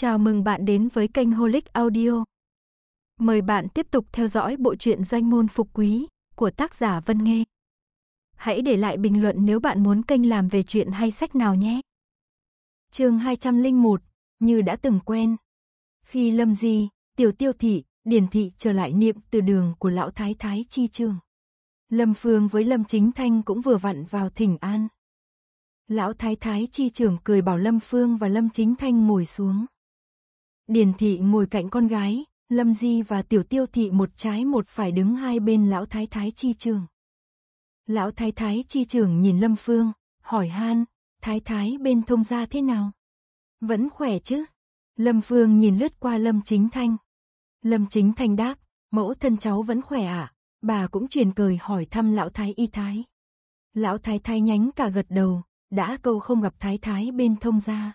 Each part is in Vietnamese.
Chào mừng bạn đến với kênh Holic Audio. Mời bạn tiếp tục theo dõi bộ truyện Doanh môn phục quý của tác giả Vân Nghê. Hãy để lại bình luận nếu bạn muốn kênh làm về chuyện hay sách nào nhé. Chương 201, như đã từng quen. Khi Lâm Di, Tiểu Tiêu thị, Điền thị trở lại niệm từ đường của lão thái thái chi trường. Lâm Phương với Lâm Chính Thanh cũng vừa vặn vào thỉnh an. Lão thái thái chi trưởng cười bảo Lâm Phương và Lâm Chính Thanh ngồi xuống. Điền thị ngồi cạnh con gái, Lâm Di và Tiểu Tiêu thị một trái một phải đứng hai bên lão thái thái chi trường. Lão thái thái chi trường nhìn Lâm Phương, hỏi han, thái thái bên thông gia thế nào? Vẫn khỏe chứ? Lâm Phương nhìn lướt qua Lâm Chính Thanh. Lâm Chính Thanh đáp, mẫu thân cháu vẫn khỏe ạ. Bà cũng truyền cười hỏi thăm lão thái y thái. Lão thái thái nhánh cả gật đầu, đã câu không gặp thái thái bên thông gia.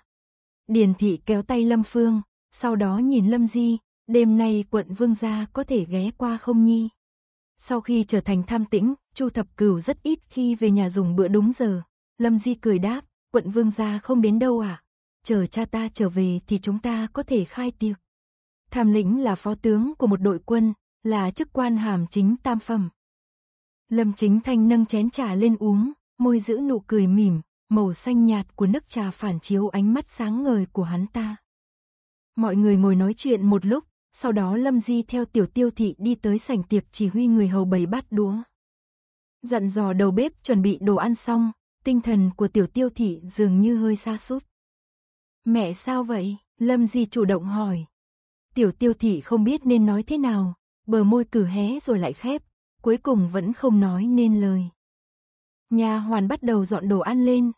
Điền thị kéo tay Lâm Phương, sau đó nhìn Lâm Di, đêm nay quận Vương Gia có thể ghé qua không nhi? Sau khi trở thành tham tĩnh, Chu Thập Cửu rất ít khi về nhà dùng bữa đúng giờ. Lâm Di cười đáp, quận Vương Gia không đến đâu à? Chờ cha ta trở về thì chúng ta có thể khai tiệc. Tham lĩnh là phó tướng của một đội quân, là chức quan hàm chính tam phẩm. Lâm Chính Thanh nâng chén trà lên uống, môi giữ nụ cười mỉm, màu xanh nhạt của nước trà phản chiếu ánh mắt sáng ngời của hắn ta. Mọi người ngồi nói chuyện một lúc, sau đó Lâm Di theo tiểu tiêu thị đi tới sảnh tiệc chỉ huy người hầu bày bát đũa. Dặn dò đầu bếp chuẩn bị đồ ăn xong, tinh thần của tiểu tiêu thị dường như hơi xa sút Mẹ sao vậy? Lâm Di chủ động hỏi. Tiểu tiêu thị không biết nên nói thế nào, bờ môi cử hé rồi lại khép, cuối cùng vẫn không nói nên lời. Nhà hoàn bắt đầu dọn đồ ăn lên.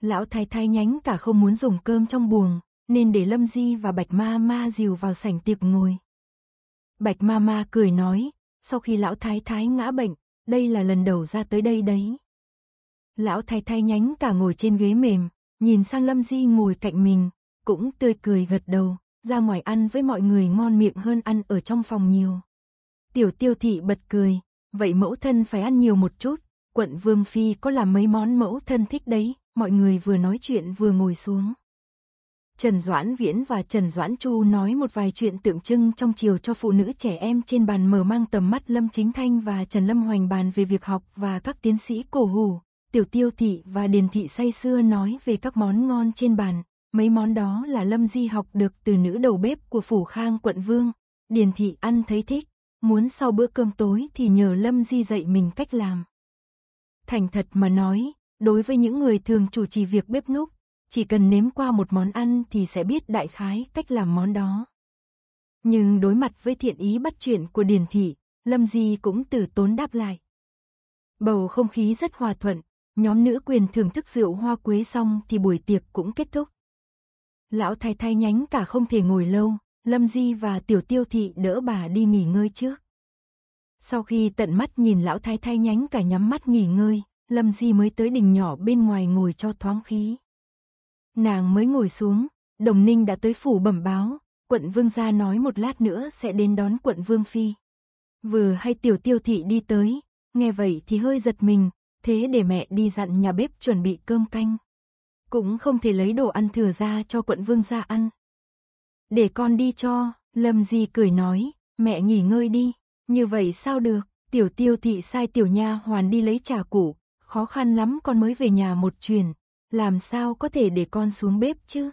Lão thái thái nhánh cả không muốn dùng cơm trong buồng, nên để Lâm Di và Bạch Ma Ma dìu vào sảnh tiệc ngồi. Bạch Ma Ma cười nói, sau khi lão thái thái ngã bệnh, đây là lần đầu ra tới đây đấy. Lão thái thái nhánh cả ngồi trên ghế mềm, nhìn sang Lâm Di ngồi cạnh mình, cũng tươi cười gật đầu, ra ngoài ăn với mọi người ngon miệng hơn ăn ở trong phòng nhiều. Tiểu tiêu thị bật cười, vậy mẫu thân phải ăn nhiều một chút, quận Vương Phi có làm mấy món mẫu thân thích đấy, mọi người vừa nói chuyện vừa ngồi xuống. Trần Doãn Viễn và Trần Doãn Chu nói một vài chuyện tượng trưng trong chiều cho phụ nữ trẻ em trên bàn mở mang tầm mắt Lâm Chính Thanh và Trần Lâm Hoành bàn về việc học và các tiến sĩ cổ hủ, tiểu tiêu thị và Điền thị say xưa nói về các món ngon trên bàn. Mấy món đó là Lâm Di học được từ nữ đầu bếp của Phủ Khang quận Vương. Điền thị ăn thấy thích, muốn sau bữa cơm tối thì nhờ Lâm Di dạy mình cách làm. Thành thật mà nói, đối với những người thường chủ trì việc bếp núc chỉ cần nếm qua một món ăn thì sẽ biết đại khái cách làm món đó. Nhưng đối mặt với thiện ý bắt chuyện của Điền Thị, Lâm Di cũng từ tốn đáp lại. Bầu không khí rất hòa thuận, nhóm nữ quyền thưởng thức rượu hoa quế xong thì buổi tiệc cũng kết thúc. Lão thái thay nhánh cả không thể ngồi lâu, Lâm Di và Tiểu Tiêu Thị đỡ bà đi nghỉ ngơi trước. Sau khi tận mắt nhìn lão thái thái nhánh cả nhắm mắt nghỉ ngơi, Lâm Di mới tới đình nhỏ bên ngoài ngồi cho thoáng khí. Nàng mới ngồi xuống, đồng ninh đã tới phủ bẩm báo, quận vương gia nói một lát nữa sẽ đến đón quận vương phi. Vừa hay tiểu tiêu thị đi tới, nghe vậy thì hơi giật mình, thế để mẹ đi dặn nhà bếp chuẩn bị cơm canh. Cũng không thể lấy đồ ăn thừa ra cho quận vương gia ăn. Để con đi cho, Lâm Di cười nói, mẹ nghỉ ngơi đi, như vậy sao được, tiểu tiêu thị sai tiểu nha hoàn đi lấy trà củ, khó khăn lắm con mới về nhà một chuyến, làm sao có thể để con xuống bếp chứ?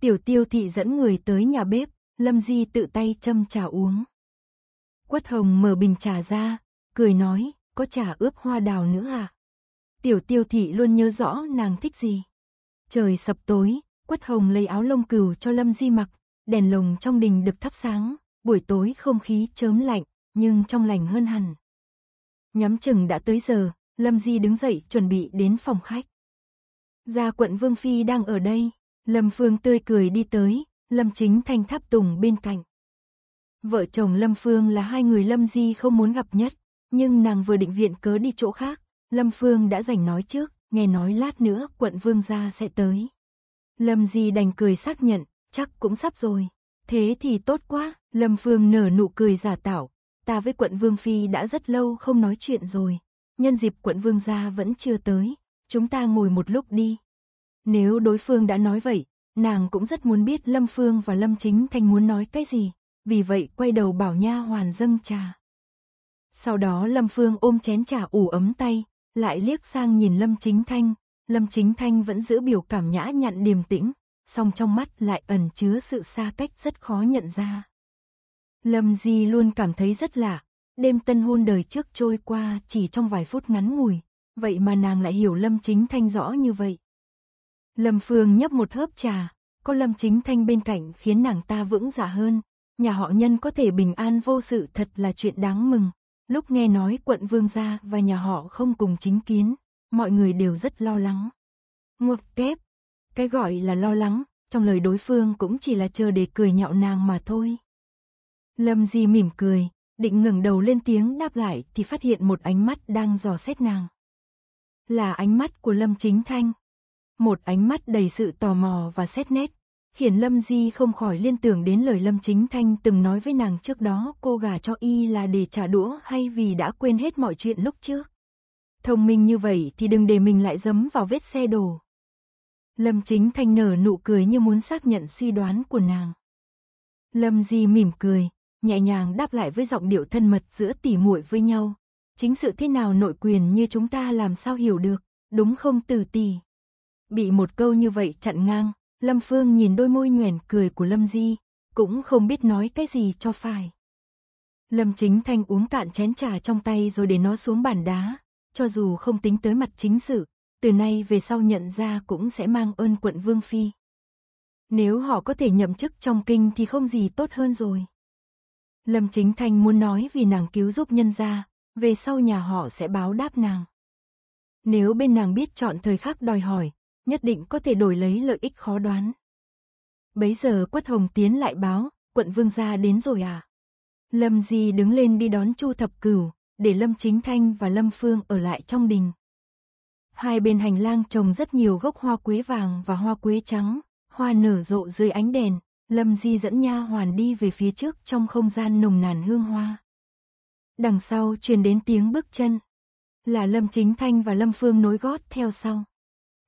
Tiểu tiêu thị dẫn người tới nhà bếp, Lâm Di tự tay châm trà uống. Quất Hồng mở bình trà ra, cười nói, có trà ướp hoa đào nữa à? Tiểu tiêu thị luôn nhớ rõ nàng thích gì. Trời sập tối, Quất Hồng lấy áo lông cừu cho Lâm Di mặc, đèn lồng trong đình được thắp sáng, buổi tối không khí chớm lạnh, nhưng trong lành hơn hẳn. Nhắm chừng đã tới giờ, Lâm Di đứng dậy chuẩn bị đến phòng khách. Gia quận Vương Phi đang ở đây. Lâm Phương tươi cười đi tới, Lâm Chính Thanh tháp tùng bên cạnh. Vợ chồng Lâm Phương là hai người Lâm Di không muốn gặp nhất, nhưng nàng vừa định viện cớ đi chỗ khác, Lâm Phương đã rảnh nói trước, nghe nói lát nữa quận Vương gia sẽ tới. Lâm Di đành cười xác nhận, chắc cũng sắp rồi. Thế thì tốt quá, Lâm Phương nở nụ cười giả tạo, ta với quận Vương Phi đã rất lâu không nói chuyện rồi, nhân dịp quận Vương gia vẫn chưa tới, chúng ta ngồi một lúc đi. Nếu đối phương đã nói vậy, nàng cũng rất muốn biết Lâm Phương và Lâm Chính thanh muốn nói cái gì, vì vậy quay đầu bảo nha hoàn dâng trà. Sau đó Lâm Phương ôm chén trà ủ ấm tay, lại liếc sang nhìn Lâm Chính Thanh, Lâm Chính Thanh vẫn giữ biểu cảm nhã nhặn điềm tĩnh, song trong mắt lại ẩn chứa sự xa cách rất khó nhận ra. Lâm Di luôn cảm thấy rất lạ, đêm tân hôn đời trước trôi qua chỉ trong vài phút ngắn ngủi, vậy mà nàng lại hiểu Lâm Chính Thanh rõ như vậy. Lâm Phương nhấp một hớp trà, có Lâm Chính Thanh bên cạnh khiến nàng ta vững dạ hơn, nhà họ nhân có thể bình an vô sự thật là chuyện đáng mừng. Lúc nghe nói quận Vương gia và nhà họ không cùng chính kiến, mọi người đều rất lo lắng. Ngược kép, cái gọi là lo lắng, trong lời đối phương cũng chỉ là chờ để cười nhạo nàng mà thôi. Lâm Di mỉm cười, định ngẩng đầu lên tiếng đáp lại thì phát hiện một ánh mắt đang dò xét nàng là ánh mắt của Lâm Chính Thanh. Một ánh mắt đầy sự tò mò và xét nét, khiến Lâm Di không khỏi liên tưởng đến lời Lâm Chính Thanh từng nói với nàng trước đó cô gà cho y là để trả đũa hay vì đã quên hết mọi chuyện lúc trước. Thông minh như vậy thì đừng để mình lại dấm vào vết xe đổ. Lâm Chính Thanh nở nụ cười như muốn xác nhận suy đoán của nàng. Lâm Di mỉm cười, nhẹ nhàng đáp lại với giọng điệu thân mật giữa tỉ muội với nhau, chính sự thế nào nội quyền như chúng ta làm sao hiểu được, đúng không từ tỷ? Bị một câu như vậy chặn ngang, Lâm Phương nhìn đôi môi nhoẻn cười của Lâm Di, cũng không biết nói cái gì cho phải. Lâm Chính Thanh uống cạn chén trà trong tay rồi để nó xuống bàn đá, cho dù không tính tới mặt chính sự, từ nay về sau nhận ra cũng sẽ mang ơn quận Vương Phi. Nếu họ có thể nhậm chức trong kinh thì không gì tốt hơn rồi. Lâm Chính Thanh muốn nói vì nàng cứu giúp nhân gia, về sau nhà họ sẽ báo đáp nàng. Nếu bên nàng biết chọn thời khắc đòi hỏi, nhất định có thể đổi lấy lợi ích khó đoán. Bấy giờ Quất Hồng tiến lại báo, quận vương gia đến rồi à? Lâm Di đứng lên đi đón Chu Thập Cửu, để Lâm Chính Thanh và Lâm Phương ở lại trong đình. Hai bên hành lang trồng rất nhiều gốc hoa quế vàng và hoa quế trắng, hoa nở rộ dưới ánh đèn, Lâm Di dẫn nha hoàn đi về phía trước trong không gian nồng nàn hương hoa. Đằng sau truyền đến tiếng bước chân. Là Lâm Chính Thanh và Lâm Phương nối gót theo sau.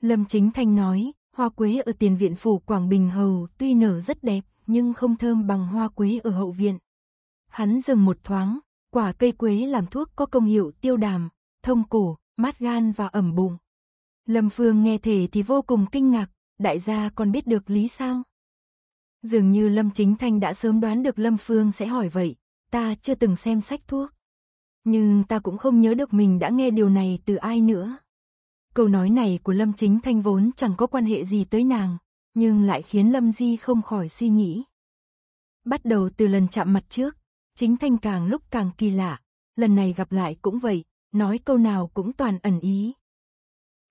Lâm Chính Thanh nói, hoa quế ở tiền viện phủ Quảng Bình Hầu tuy nở rất đẹp, nhưng không thơm bằng hoa quế ở hậu viện. Hắn dừng một thoáng, quả cây quế làm thuốc có công hiệu tiêu đàm, thông cổ, mát gan và ẩm bụng. Lâm Phương nghe thể thì vô cùng kinh ngạc, đại gia còn biết được lý sao? Dường như Lâm Chính Thanh đã sớm đoán được Lâm Phương sẽ hỏi vậy, ta chưa từng xem sách thuốc. Nhưng ta cũng không nhớ được mình đã nghe điều này từ ai nữa. Câu nói này của Lâm Chính Thanh vốn chẳng có quan hệ gì tới nàng, nhưng lại khiến Lâm Di không khỏi suy nghĩ. Bắt đầu từ lần chạm mặt trước, Chính Thanh càng lúc càng kỳ lạ, lần này gặp lại cũng vậy, nói câu nào cũng toàn ẩn ý.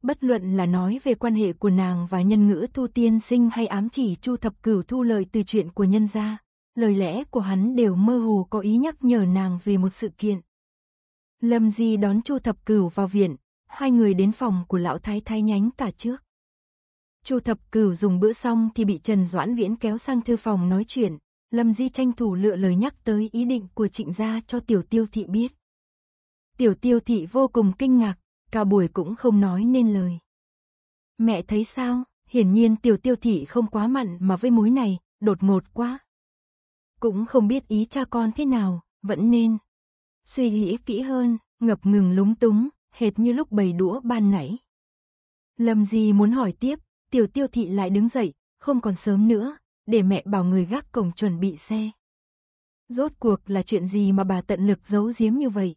Bất luận là nói về quan hệ của nàng và nhân ngữ thu tiên sinh hay ám chỉ chu thập cửu thu lợi từ chuyện của nhân gia lời lẽ của hắn đều mơ hồ có ý nhắc nhở nàng về một sự kiện. Lâm Di đón Chu Thập Cửu vào viện, hai người đến phòng của lão thái thái nhánh cả trước. Chu Thập Cửu dùng bữa xong thì bị Trần Doãn Viễn kéo sang thư phòng nói chuyện, Lâm Di tranh thủ lựa lời nhắc tới ý định của Trịnh gia cho Tiểu Tiêu thị biết. Tiểu Tiêu thị vô cùng kinh ngạc, cả buổi cũng không nói nên lời. Mẹ thấy sao? Hiển nhiên Tiểu Tiêu thị không quá mặn mà với mối này, đột ngột quá. Cũng không biết ý cha con thế nào, vẫn nên. Suy nghĩ kỹ hơn, ngập ngừng lúng túng, hệt như lúc bày đũa ban nãy. Lâm Di muốn hỏi tiếp, tiểu tiêu thị lại đứng dậy, không còn sớm nữa, để mẹ bảo người gác cổng chuẩn bị xe. Rốt cuộc là chuyện gì mà bà tận lực giấu giếm như vậy?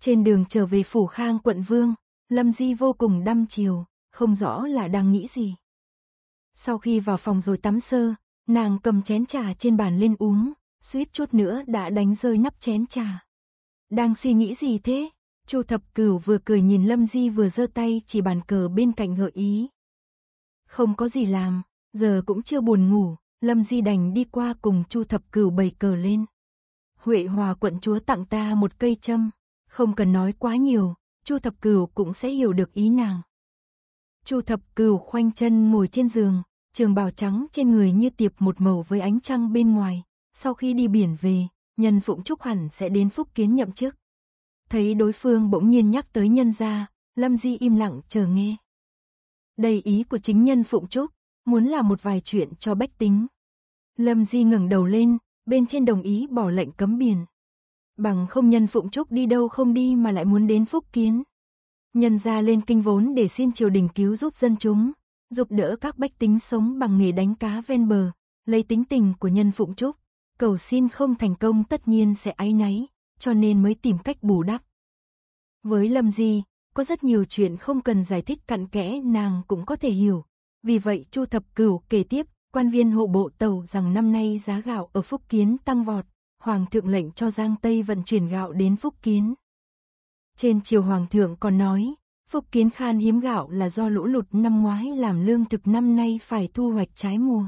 Trên đường trở về Phủ Khang quận Vương, Lâm Di vô cùng đăm chiều, không rõ là đang nghĩ gì. Sau khi vào phòng rồi tắm sơ, Nàng cầm chén trà trên bàn lên uống, suýt chút nữa đã đánh rơi nắp chén trà. Đang suy nghĩ gì thế? Chu Thập Cửu vừa cười nhìn Lâm Di vừa giơ tay chỉ bàn cờ bên cạnh gợi ý. Không có gì làm, giờ cũng chưa buồn ngủ, Lâm Di đành đi qua cùng Chu Thập Cửu bày cờ lên. Huệ Hòa quận chúa tặng ta một cây châm, không cần nói quá nhiều, Chu Thập Cửu cũng sẽ hiểu được ý nàng. Chu Thập Cửu khoanh chân ngồi trên giường, trường bào trắng trên người như tiệp một màu với ánh trăng bên ngoài. Sau khi đi biển về, nhân Phụng Trúc hẳn sẽ đến Phúc Kiến nhậm chức. Thấy đối phương bỗng nhiên nhắc tới nhân gia, Lâm Di im lặng chờ nghe. Đầy ý của chính nhân Phụng Trúc, muốn làm một vài chuyện cho bách tính. Lâm Di ngẩng đầu lên, bên trên đồng ý bỏ lệnh cấm biển. Bằng không nhân Phụng Trúc đi đâu không đi mà lại muốn đến Phúc Kiến. Nhân gia lên kinh vốn để xin triều đình cứu giúp dân chúng, giúp đỡ các bách tính sống bằng nghề đánh cá ven bờ, lấy tính tình của nhân phụng trúc, cầu xin không thành công tất nhiên sẽ áy náy, cho nên mới tìm cách bù đắp. Với Lâm Di, có rất nhiều chuyện không cần giải thích cặn kẽ nàng cũng có thể hiểu, vì vậy Chu Thập Cửu kể tiếp, quan viên hộ bộ tàu rằng năm nay giá gạo ở Phúc Kiến tăng vọt, Hoàng thượng lệnh cho Giang Tây vận chuyển gạo đến Phúc Kiến. Trên chiều Hoàng thượng còn nói, Phúc Kiến Khan hiếm gạo là do lũ lụt năm ngoái làm lương thực năm nay phải thu hoạch trái mùa.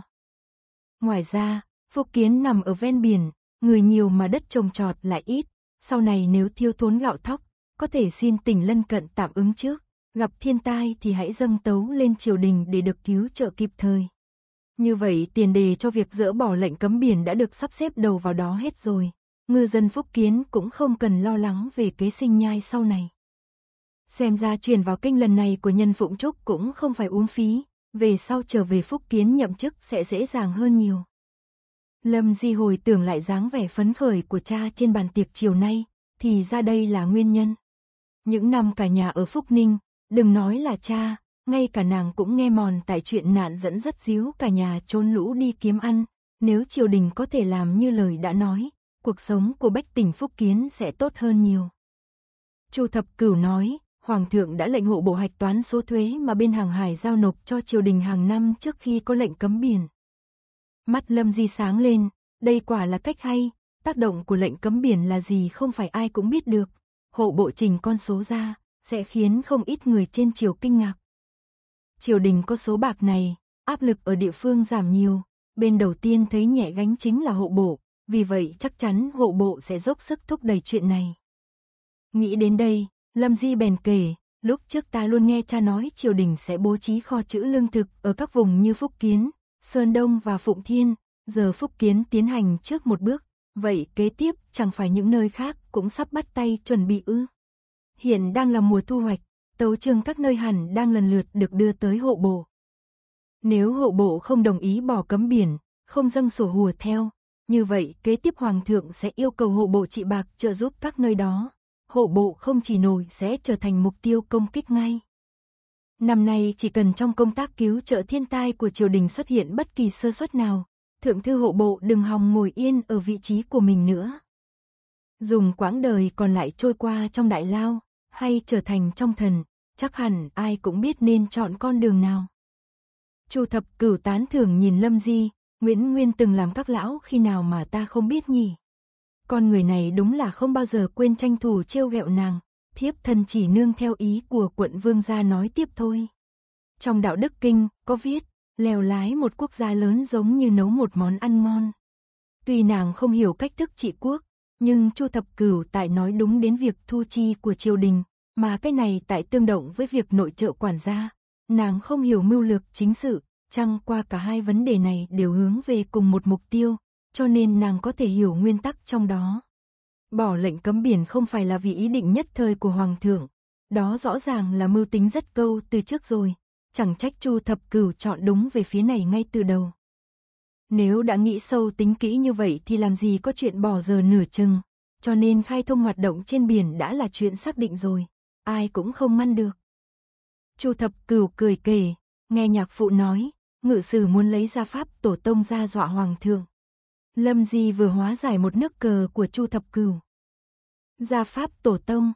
Ngoài ra, Phúc Kiến nằm ở ven biển, người nhiều mà đất trồng trọt lại ít, sau này nếu thiếu thốn gạo thóc, có thể xin tỉnh lân cận tạm ứng trước, gặp thiên tai thì hãy dâng tấu lên triều đình để được cứu trợ kịp thời. Như vậy tiền đề cho việc dỡ bỏ lệnh cấm biển đã được sắp xếp đầu vào đó hết rồi. Ngư dân Phúc Kiến cũng không cần lo lắng về kế sinh nhai sau này. Xem ra chuyển vào kinh lần này của nhân Phụng Trúc cũng không phải uống phí, về sau trở về Phúc Kiến nhậm chức sẽ dễ dàng hơn nhiều. Lâm Di hồi tưởng lại dáng vẻ phấn khởi của cha trên bàn tiệc chiều nay, thì ra đây là nguyên nhân. Những năm cả nhà ở Phúc Ninh, đừng nói là cha, ngay cả nàng cũng nghe mòn tại chuyện nạn dẫn rất díu cả nhà trốn lũ đi kiếm ăn, nếu triều đình có thể làm như lời đã nói, cuộc sống của Bách Tỉnh Phúc Kiến sẽ tốt hơn nhiều. Chu Thập Cửu nói, Hoàng thượng đã lệnh hộ bộ hạch toán số thuế mà bên hàng hải giao nộp cho triều đình hàng năm trước khi có lệnh cấm biển. Mắt Lâm Di sáng lên, đây quả là cách hay, tác động của lệnh cấm biển là gì không phải ai cũng biết được. Hộ bộ trình con số ra, sẽ khiến không ít người trên triều kinh ngạc. Triều đình có số bạc này, áp lực ở địa phương giảm nhiều, bên đầu tiên thấy nhẹ gánh chính là hộ bộ, vì vậy chắc chắn hộ bộ sẽ dốc sức thúc đẩy chuyện này. Nghĩ đến đây, Lâm Di bèn kể, lúc trước ta luôn nghe cha nói triều đình sẽ bố trí kho trữ lương thực ở các vùng như Phúc Kiến, Sơn Đông và Phụng Thiên, giờ Phúc Kiến tiến hành trước một bước, vậy kế tiếp chẳng phải những nơi khác cũng sắp bắt tay chuẩn bị ư. Hiện đang là mùa thu hoạch, tấu chương các nơi hẳn đang lần lượt được đưa tới hộ bộ. Nếu hộ bộ không đồng ý bỏ cấm biển, không dâng sổ hùa theo, như vậy kế tiếp hoàng thượng sẽ yêu cầu hộ bộ trị bạc trợ giúp các nơi đó hộ bộ không chỉ nổi sẽ trở thành mục tiêu công kích ngay. Năm nay chỉ cần trong công tác cứu trợ thiên tai của triều đình xuất hiện bất kỳ sơ suất nào, thượng thư hộ bộ đừng hòng ngồi yên ở vị trí của mình nữa. Dùng quãng đời còn lại trôi qua trong đại lao, hay trở thành trong thần, chắc hẳn ai cũng biết nên chọn con đường nào. Chu thập cửu tán thưởng nhìn Lâm Di, Nguyễn Nguyên từng làm các lão khi nào mà ta không biết nhỉ? con người này đúng là không bao giờ quên tranh thủ trêu ghẹo nàng, thiếp thân chỉ nương theo ý của quận vương gia nói tiếp thôi. Trong đạo đức kinh, có viết, lèo lái một quốc gia lớn giống như nấu một món ăn ngon. Tuy nàng không hiểu cách thức trị quốc, nhưng Chu Thập Cửu tại nói đúng đến việc thu chi của triều đình, mà cái này tại tương động với việc nội trợ quản gia. Nàng không hiểu mưu lược chính sự, chăng qua cả hai vấn đề này đều hướng về cùng một mục tiêu, cho nên nàng có thể hiểu nguyên tắc trong đó. Bỏ lệnh cấm biển không phải là vì ý định nhất thời của Hoàng thượng, đó rõ ràng là mưu tính rất câu từ trước rồi, chẳng trách Chu Thập Cửu chọn đúng về phía này ngay từ đầu. Nếu đã nghĩ sâu tính kỹ như vậy thì làm gì có chuyện bỏ giờ nửa chừng, cho nên khai thông hoạt động trên biển đã là chuyện xác định rồi, ai cũng không ngăn được. Chu Thập Cửu cười kể, nghe nhạc phụ nói, ngự sử muốn lấy ra pháp tổ tông ra dọa hoàng thượng, Lâm Di vừa hóa giải một nước cờ của Chu Thập Cửu. Gia Pháp Tổ Tông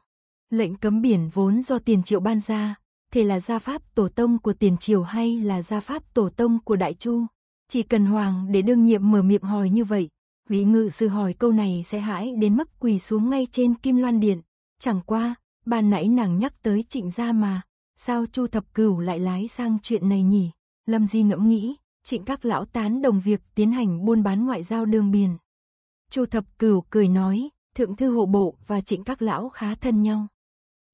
Lệnh cấm biển vốn do tiền triệu ban ra, thể là gia pháp tổ tông của tiền triều hay là gia pháp tổ tông của đại chu chỉ cần hoàng để đương nhiệm mở miệng hỏi như vậy vị ngự sư hỏi câu này sẽ hãi đến mức quỳ xuống ngay trên kim loan điện chẳng qua ban nãy nàng nhắc tới trịnh gia mà sao chu thập cửu lại lái sang chuyện này nhỉ lâm di ngẫm nghĩ trịnh các lão tán đồng việc tiến hành buôn bán ngoại giao đường biển. Chu Thập Cửu cười nói, Thượng Thư Hộ Bộ và trịnh các lão khá thân nhau.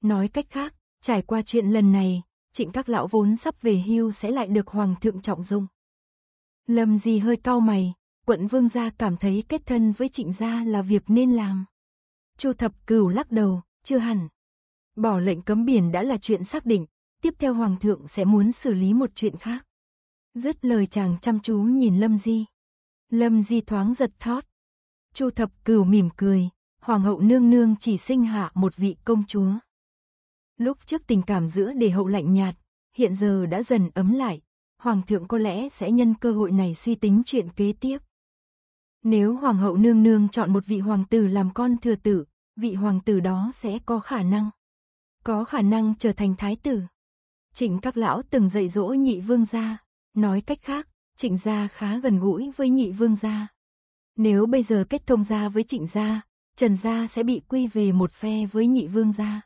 Nói cách khác, trải qua chuyện lần này, trịnh các lão vốn sắp về hưu sẽ lại được Hoàng thượng trọng dụng. Lâm Di hơi cau mày, quận vương gia cảm thấy kết thân với trịnh gia là việc nên làm. Chu Thập Cửu lắc đầu, chưa hẳn. Bỏ lệnh cấm biển đã là chuyện xác định, tiếp theo Hoàng thượng sẽ muốn xử lý một chuyện khác. Dứt lời chàng chăm chú nhìn Lâm Di. Lâm Di thoáng giật thót. Chu thập cửu mỉm cười, hoàng hậu nương nương chỉ sinh hạ một vị công chúa. Lúc trước tình cảm giữa đề hậu lạnh nhạt, hiện giờ đã dần ấm lại, hoàng thượng có lẽ sẽ nhân cơ hội này suy tính chuyện kế tiếp. Nếu hoàng hậu nương nương chọn một vị hoàng tử làm con thừa tử, vị hoàng tử đó sẽ có khả năng có khả năng trở thành thái tử. Trịnh các lão từng dạy dỗ nhị vương gia, Nói cách khác, trịnh gia khá gần gũi với nhị vương gia. Nếu bây giờ kết thông gia với trịnh gia, trần gia sẽ bị quy về một phe với nhị vương gia.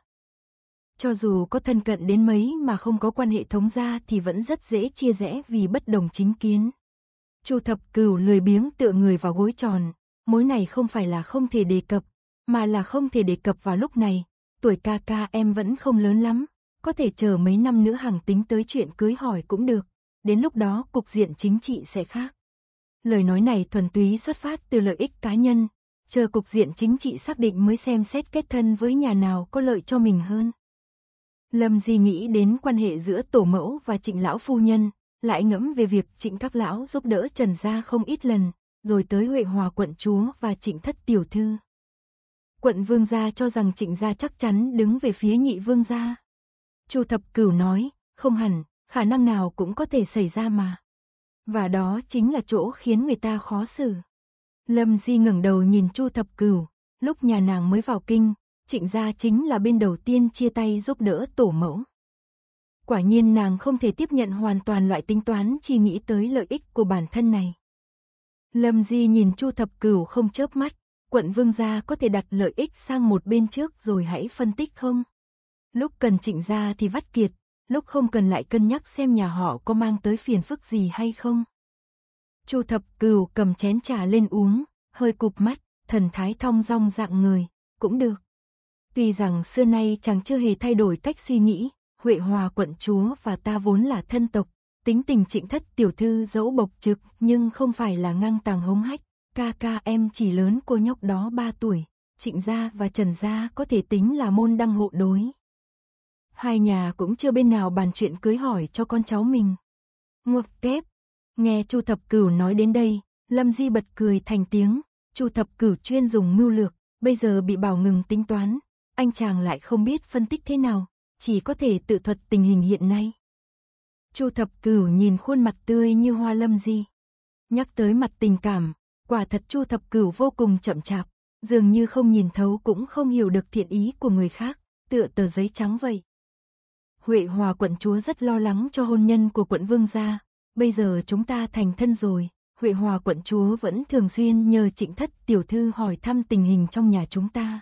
Cho dù có thân cận đến mấy mà không có quan hệ thống gia thì vẫn rất dễ chia rẽ vì bất đồng chính kiến. Chu thập cửu lười biếng tựa người vào gối tròn, mối này không phải là không thể đề cập, mà là không thể đề cập vào lúc này, tuổi ca ca em vẫn không lớn lắm, có thể chờ mấy năm nữa hàng tính tới chuyện cưới hỏi cũng được đến lúc đó cục diện chính trị sẽ khác. Lời nói này thuần túy xuất phát từ lợi ích cá nhân, chờ cục diện chính trị xác định mới xem xét kết thân với nhà nào có lợi cho mình hơn. Lâm Di nghĩ đến quan hệ giữa tổ mẫu và trịnh lão phu nhân, lại ngẫm về việc trịnh các lão giúp đỡ Trần Gia không ít lần, rồi tới Huệ Hòa quận chúa và trịnh thất tiểu thư. Quận Vương Gia cho rằng trịnh gia chắc chắn đứng về phía nhị Vương Gia. Chu Thập Cửu nói, không hẳn, khả năng nào cũng có thể xảy ra mà. Và đó chính là chỗ khiến người ta khó xử. Lâm Di ngẩng đầu nhìn Chu Thập Cửu, lúc nhà nàng mới vào kinh, Trịnh gia chính là bên đầu tiên chia tay giúp đỡ tổ mẫu. Quả nhiên nàng không thể tiếp nhận hoàn toàn loại tính toán chỉ nghĩ tới lợi ích của bản thân này. Lâm Di nhìn Chu Thập Cửu không chớp mắt, quận vương gia có thể đặt lợi ích sang một bên trước rồi hãy phân tích không? Lúc cần trịnh gia thì vắt kiệt, lúc không cần lại cân nhắc xem nhà họ có mang tới phiền phức gì hay không. Chu thập cừu cầm chén trà lên uống, hơi cụp mắt, thần thái thong dong dạng người, cũng được. Tuy rằng xưa nay chàng chưa hề thay đổi cách suy nghĩ, Huệ Hòa quận chúa và ta vốn là thân tộc, tính tình trịnh thất tiểu thư dẫu bộc trực nhưng không phải là ngang tàng hống hách, ca ca em chỉ lớn cô nhóc đó 3 tuổi, trịnh gia và trần gia có thể tính là môn đăng hộ đối hai nhà cũng chưa bên nào bàn chuyện cưới hỏi cho con cháu mình. Ngọc kép, nghe Chu Thập Cửu nói đến đây, Lâm Di bật cười thành tiếng, Chu Thập Cửu chuyên dùng mưu lược, bây giờ bị bảo ngừng tính toán, anh chàng lại không biết phân tích thế nào, chỉ có thể tự thuật tình hình hiện nay. Chu Thập Cửu nhìn khuôn mặt tươi như hoa Lâm Di. Nhắc tới mặt tình cảm, quả thật Chu Thập Cửu vô cùng chậm chạp, dường như không nhìn thấu cũng không hiểu được thiện ý của người khác, tựa tờ giấy trắng vậy. Huệ Hòa quận chúa rất lo lắng cho hôn nhân của quận vương gia. Bây giờ chúng ta thành thân rồi, Huệ Hòa quận chúa vẫn thường xuyên nhờ trịnh thất tiểu thư hỏi thăm tình hình trong nhà chúng ta.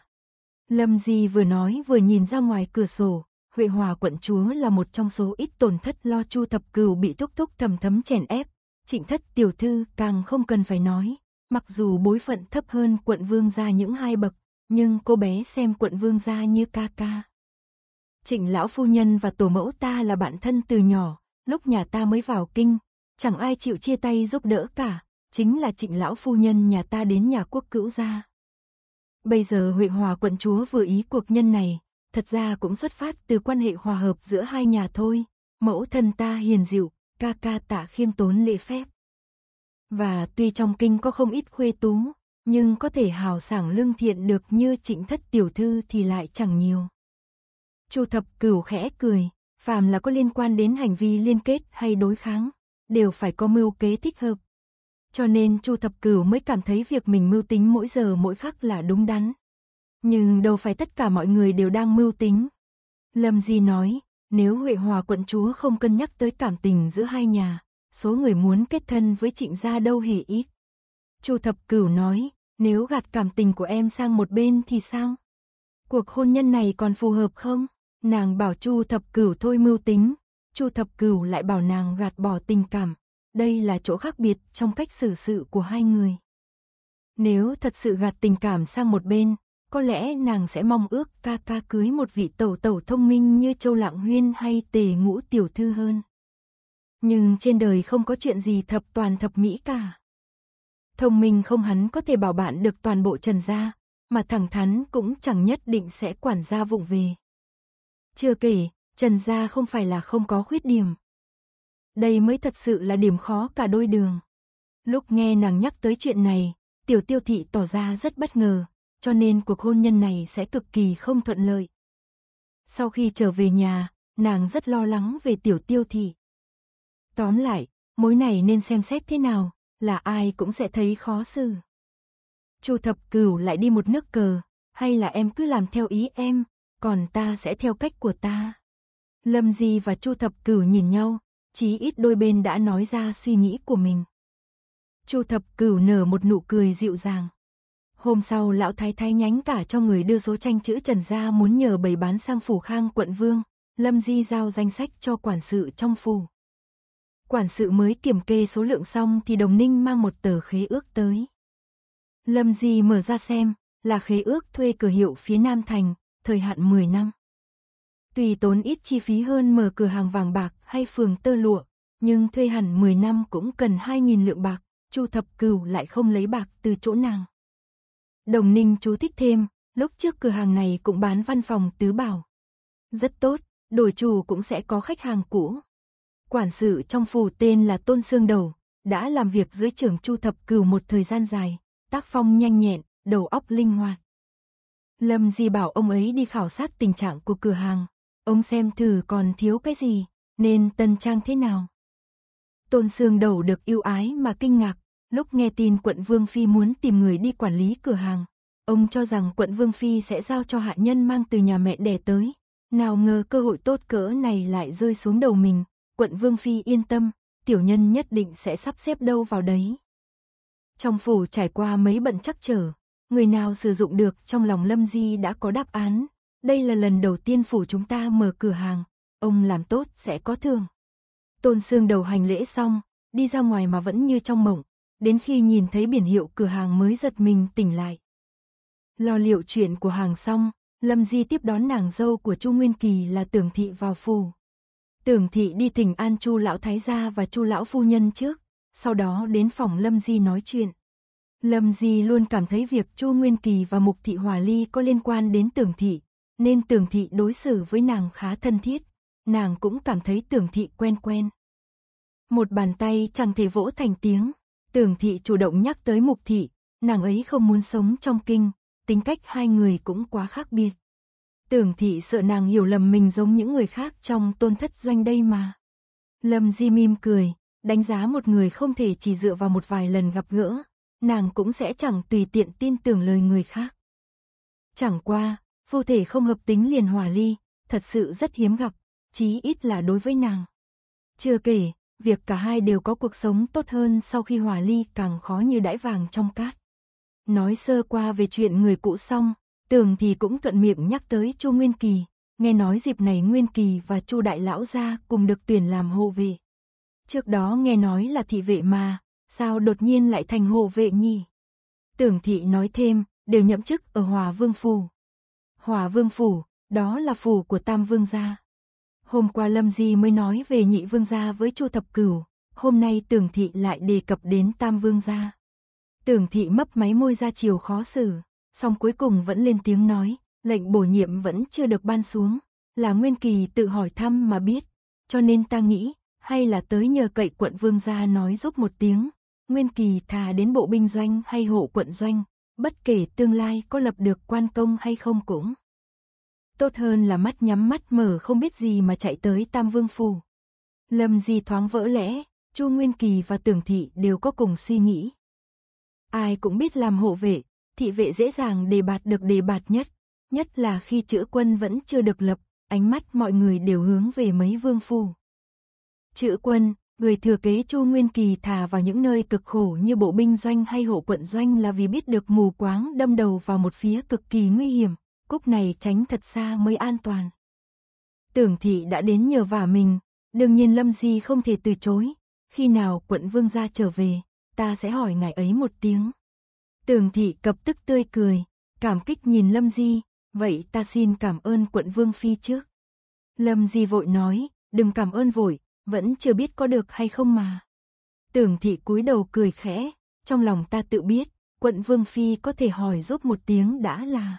Lâm Di vừa nói vừa nhìn ra ngoài cửa sổ, Huệ Hòa quận chúa là một trong số ít tổn thất lo chu thập cừu bị thúc thúc thầm thấm chèn ép. Trịnh thất tiểu thư càng không cần phải nói, mặc dù bối phận thấp hơn quận vương gia những hai bậc, nhưng cô bé xem quận vương gia như ca ca. Trịnh lão phu nhân và tổ mẫu ta là bạn thân từ nhỏ, lúc nhà ta mới vào kinh, chẳng ai chịu chia tay giúp đỡ cả, chính là trịnh lão phu nhân nhà ta đến nhà quốc cữu gia. Bây giờ Huệ Hòa quận chúa vừa ý cuộc nhân này, thật ra cũng xuất phát từ quan hệ hòa hợp giữa hai nhà thôi, mẫu thân ta hiền dịu, ca ca tạ khiêm tốn lễ phép. Và tuy trong kinh có không ít khuê tú, nhưng có thể hào sảng lương thiện được như trịnh thất tiểu thư thì lại chẳng nhiều. Chu thập cửu khẽ cười, phàm là có liên quan đến hành vi liên kết hay đối kháng, đều phải có mưu kế thích hợp. Cho nên Chu thập cửu mới cảm thấy việc mình mưu tính mỗi giờ mỗi khắc là đúng đắn. Nhưng đâu phải tất cả mọi người đều đang mưu tính. Lâm Di nói, nếu Huệ Hòa quận chúa không cân nhắc tới cảm tình giữa hai nhà, số người muốn kết thân với trịnh gia đâu hề ít. Chu thập cửu nói, nếu gạt cảm tình của em sang một bên thì sao? Cuộc hôn nhân này còn phù hợp không? Nàng bảo Chu Thập Cửu thôi mưu tính, Chu Thập Cửu lại bảo nàng gạt bỏ tình cảm. Đây là chỗ khác biệt trong cách xử sự của hai người. Nếu thật sự gạt tình cảm sang một bên, có lẽ nàng sẽ mong ước ca ca cưới một vị tẩu tẩu thông minh như Châu Lạng Huyên hay Tề Ngũ Tiểu Thư hơn. Nhưng trên đời không có chuyện gì thập toàn thập mỹ cả. Thông minh không hắn có thể bảo bạn được toàn bộ trần gia, mà thẳng thắn cũng chẳng nhất định sẽ quản gia vụng về. Chưa kể, Trần Gia không phải là không có khuyết điểm. Đây mới thật sự là điểm khó cả đôi đường. Lúc nghe nàng nhắc tới chuyện này, tiểu tiêu thị tỏ ra rất bất ngờ, cho nên cuộc hôn nhân này sẽ cực kỳ không thuận lợi. Sau khi trở về nhà, nàng rất lo lắng về tiểu tiêu thị. Tóm lại, mối này nên xem xét thế nào, là ai cũng sẽ thấy khó xử. Chu thập cửu lại đi một nước cờ, hay là em cứ làm theo ý em, còn ta sẽ theo cách của ta. Lâm Di và Chu Thập Cửu nhìn nhau, chí ít đôi bên đã nói ra suy nghĩ của mình. Chu Thập Cửu nở một nụ cười dịu dàng. Hôm sau lão thái thái nhánh cả cho người đưa số tranh chữ Trần ra muốn nhờ bày bán sang phủ Khang quận Vương, Lâm Di giao danh sách cho quản sự trong phủ. Quản sự mới kiểm kê số lượng xong thì đồng ninh mang một tờ khế ước tới. Lâm Di mở ra xem, là khế ước thuê cửa hiệu phía Nam Thành, thời hạn 10 năm. Tùy tốn ít chi phí hơn mở cửa hàng vàng bạc hay phường tơ lụa, nhưng thuê hẳn 10 năm cũng cần 2.000 lượng bạc, Chu Thập Cửu lại không lấy bạc từ chỗ nàng. Đồng Ninh chú thích thêm, lúc trước cửa hàng này cũng bán văn phòng tứ bảo. Rất tốt, đổi chủ cũng sẽ có khách hàng cũ. Quản sự trong phủ tên là Tôn Sương Đầu, đã làm việc dưới trưởng Chu Thập Cửu một thời gian dài, tác phong nhanh nhẹn, đầu óc linh hoạt. Lâm Di bảo ông ấy đi khảo sát tình trạng của cửa hàng, ông xem thử còn thiếu cái gì, nên tân trang thế nào. Tôn Sương đầu được yêu ái mà kinh ngạc, lúc nghe tin quận Vương Phi muốn tìm người đi quản lý cửa hàng, ông cho rằng quận Vương Phi sẽ giao cho hạ nhân mang từ nhà mẹ đẻ tới. Nào ngờ cơ hội tốt cỡ này lại rơi xuống đầu mình, quận Vương Phi yên tâm, tiểu nhân nhất định sẽ sắp xếp đâu vào đấy. Trong phủ trải qua mấy bận chắc trở, Người nào sử dụng được trong lòng Lâm Di đã có đáp án. Đây là lần đầu tiên phủ chúng ta mở cửa hàng. Ông làm tốt sẽ có thưởng. Tôn Sương đầu hành lễ xong, đi ra ngoài mà vẫn như trong mộng. Đến khi nhìn thấy biển hiệu cửa hàng mới giật mình tỉnh lại. Lo liệu chuyện của hàng xong, Lâm Di tiếp đón nàng dâu của Chu Nguyên Kỳ là Tưởng Thị vào phủ. Tưởng Thị đi thỉnh an Chu Lão Thái Gia và Chu Lão Phu Nhân trước, sau đó đến phòng Lâm Di nói chuyện. Lâm Di luôn cảm thấy việc Chu Nguyên Kỳ và Mục Thị Hòa Ly có liên quan đến tưởng thị, nên tưởng thị đối xử với nàng khá thân thiết, nàng cũng cảm thấy tưởng thị quen quen. Một bàn tay chẳng thể vỗ thành tiếng, tưởng thị chủ động nhắc tới Mục Thị, nàng ấy không muốn sống trong kinh, tính cách hai người cũng quá khác biệt. Tưởng thị sợ nàng hiểu lầm mình giống những người khác trong tôn thất doanh đây mà. Lâm Di mỉm cười, đánh giá một người không thể chỉ dựa vào một vài lần gặp gỡ, nàng cũng sẽ chẳng tùy tiện tin tưởng lời người khác. Chẳng qua, vô thể không hợp tính liền hòa ly, thật sự rất hiếm gặp, chí ít là đối với nàng. Chưa kể, việc cả hai đều có cuộc sống tốt hơn sau khi hòa ly càng khó như đãi vàng trong cát. Nói sơ qua về chuyện người cũ xong, tường thì cũng thuận miệng nhắc tới Chu Nguyên Kỳ, nghe nói dịp này Nguyên Kỳ và Chu Đại Lão gia cùng được tuyển làm hộ vệ. Trước đó nghe nói là thị vệ mà, sao đột nhiên lại thành hộ vệ nhi? Tưởng thị nói thêm, đều nhậm chức ở Hòa Vương Phủ. Hòa Vương Phủ, đó là phủ của Tam Vương gia. Hôm qua Lâm Di mới nói về nhị vương gia với Chu Thập Cửu, hôm nay tưởng thị lại đề cập đến Tam Vương gia. Tưởng thị mấp máy môi ra chiều khó xử, song cuối cùng vẫn lên tiếng nói, lệnh bổ nhiệm vẫn chưa được ban xuống, là Nguyên Kỳ tự hỏi thăm mà biết, cho nên ta nghĩ, hay là tới nhờ cậy quận vương gia nói giúp một tiếng, Nguyên Kỳ thà đến bộ binh doanh hay hộ quận doanh, bất kể tương lai có lập được quan công hay không cũng. Tốt hơn là mắt nhắm mắt mở không biết gì mà chạy tới Tam Vương phù lầm gì thoáng vỡ lẽ, Chu Nguyên Kỳ và Tưởng Thị đều có cùng suy nghĩ. Ai cũng biết làm hộ vệ, thị vệ dễ dàng đề bạt được đề bạt nhất, nhất là khi chữ quân vẫn chưa được lập, ánh mắt mọi người đều hướng về mấy vương phu. Chữ quân, Người thừa kế Chu Nguyên Kỳ thả vào những nơi cực khổ như bộ binh doanh hay hộ quận doanh là vì biết được mù quáng đâm đầu vào một phía cực kỳ nguy hiểm, cúc này tránh thật xa mới an toàn. Tưởng thị đã đến nhờ vả mình, đương nhiên Lâm Di không thể từ chối, khi nào quận vương gia trở về, ta sẽ hỏi ngài ấy một tiếng. Tưởng thị cập tức tươi cười, cảm kích nhìn Lâm Di, vậy ta xin cảm ơn quận vương phi trước. Lâm Di vội nói, đừng cảm ơn vội, vẫn chưa biết có được hay không mà. Tưởng thị cúi đầu cười khẽ, trong lòng ta tự biết, quận Vương Phi có thể hỏi giúp một tiếng đã là.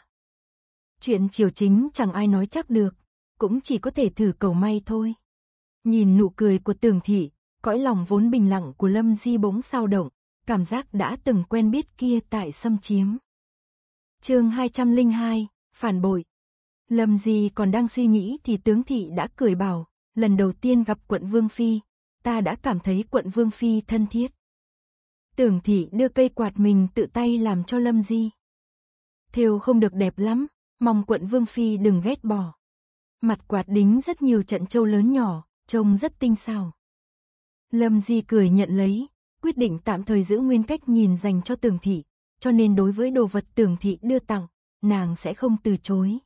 Chuyện triều chính chẳng ai nói chắc được, cũng chỉ có thể thử cầu may thôi. Nhìn nụ cười của tưởng thị, cõi lòng vốn bình lặng của Lâm Di bỗng sao động, cảm giác đã từng quen biết kia tại xâm chiếm. chương 202, Phản bội Lâm Di còn đang suy nghĩ thì tướng thị đã cười bảo, lần đầu tiên gặp quận Vương Phi, ta đã cảm thấy quận Vương Phi thân thiết. Tưởng thị đưa cây quạt mình tự tay làm cho Lâm Di. Thêu không được đẹp lắm, mong quận Vương Phi đừng ghét bỏ. Mặt quạt đính rất nhiều trận châu lớn nhỏ, trông rất tinh xảo. Lâm Di cười nhận lấy, quyết định tạm thời giữ nguyên cách nhìn dành cho tưởng thị, cho nên đối với đồ vật tưởng thị đưa tặng, nàng sẽ không từ chối.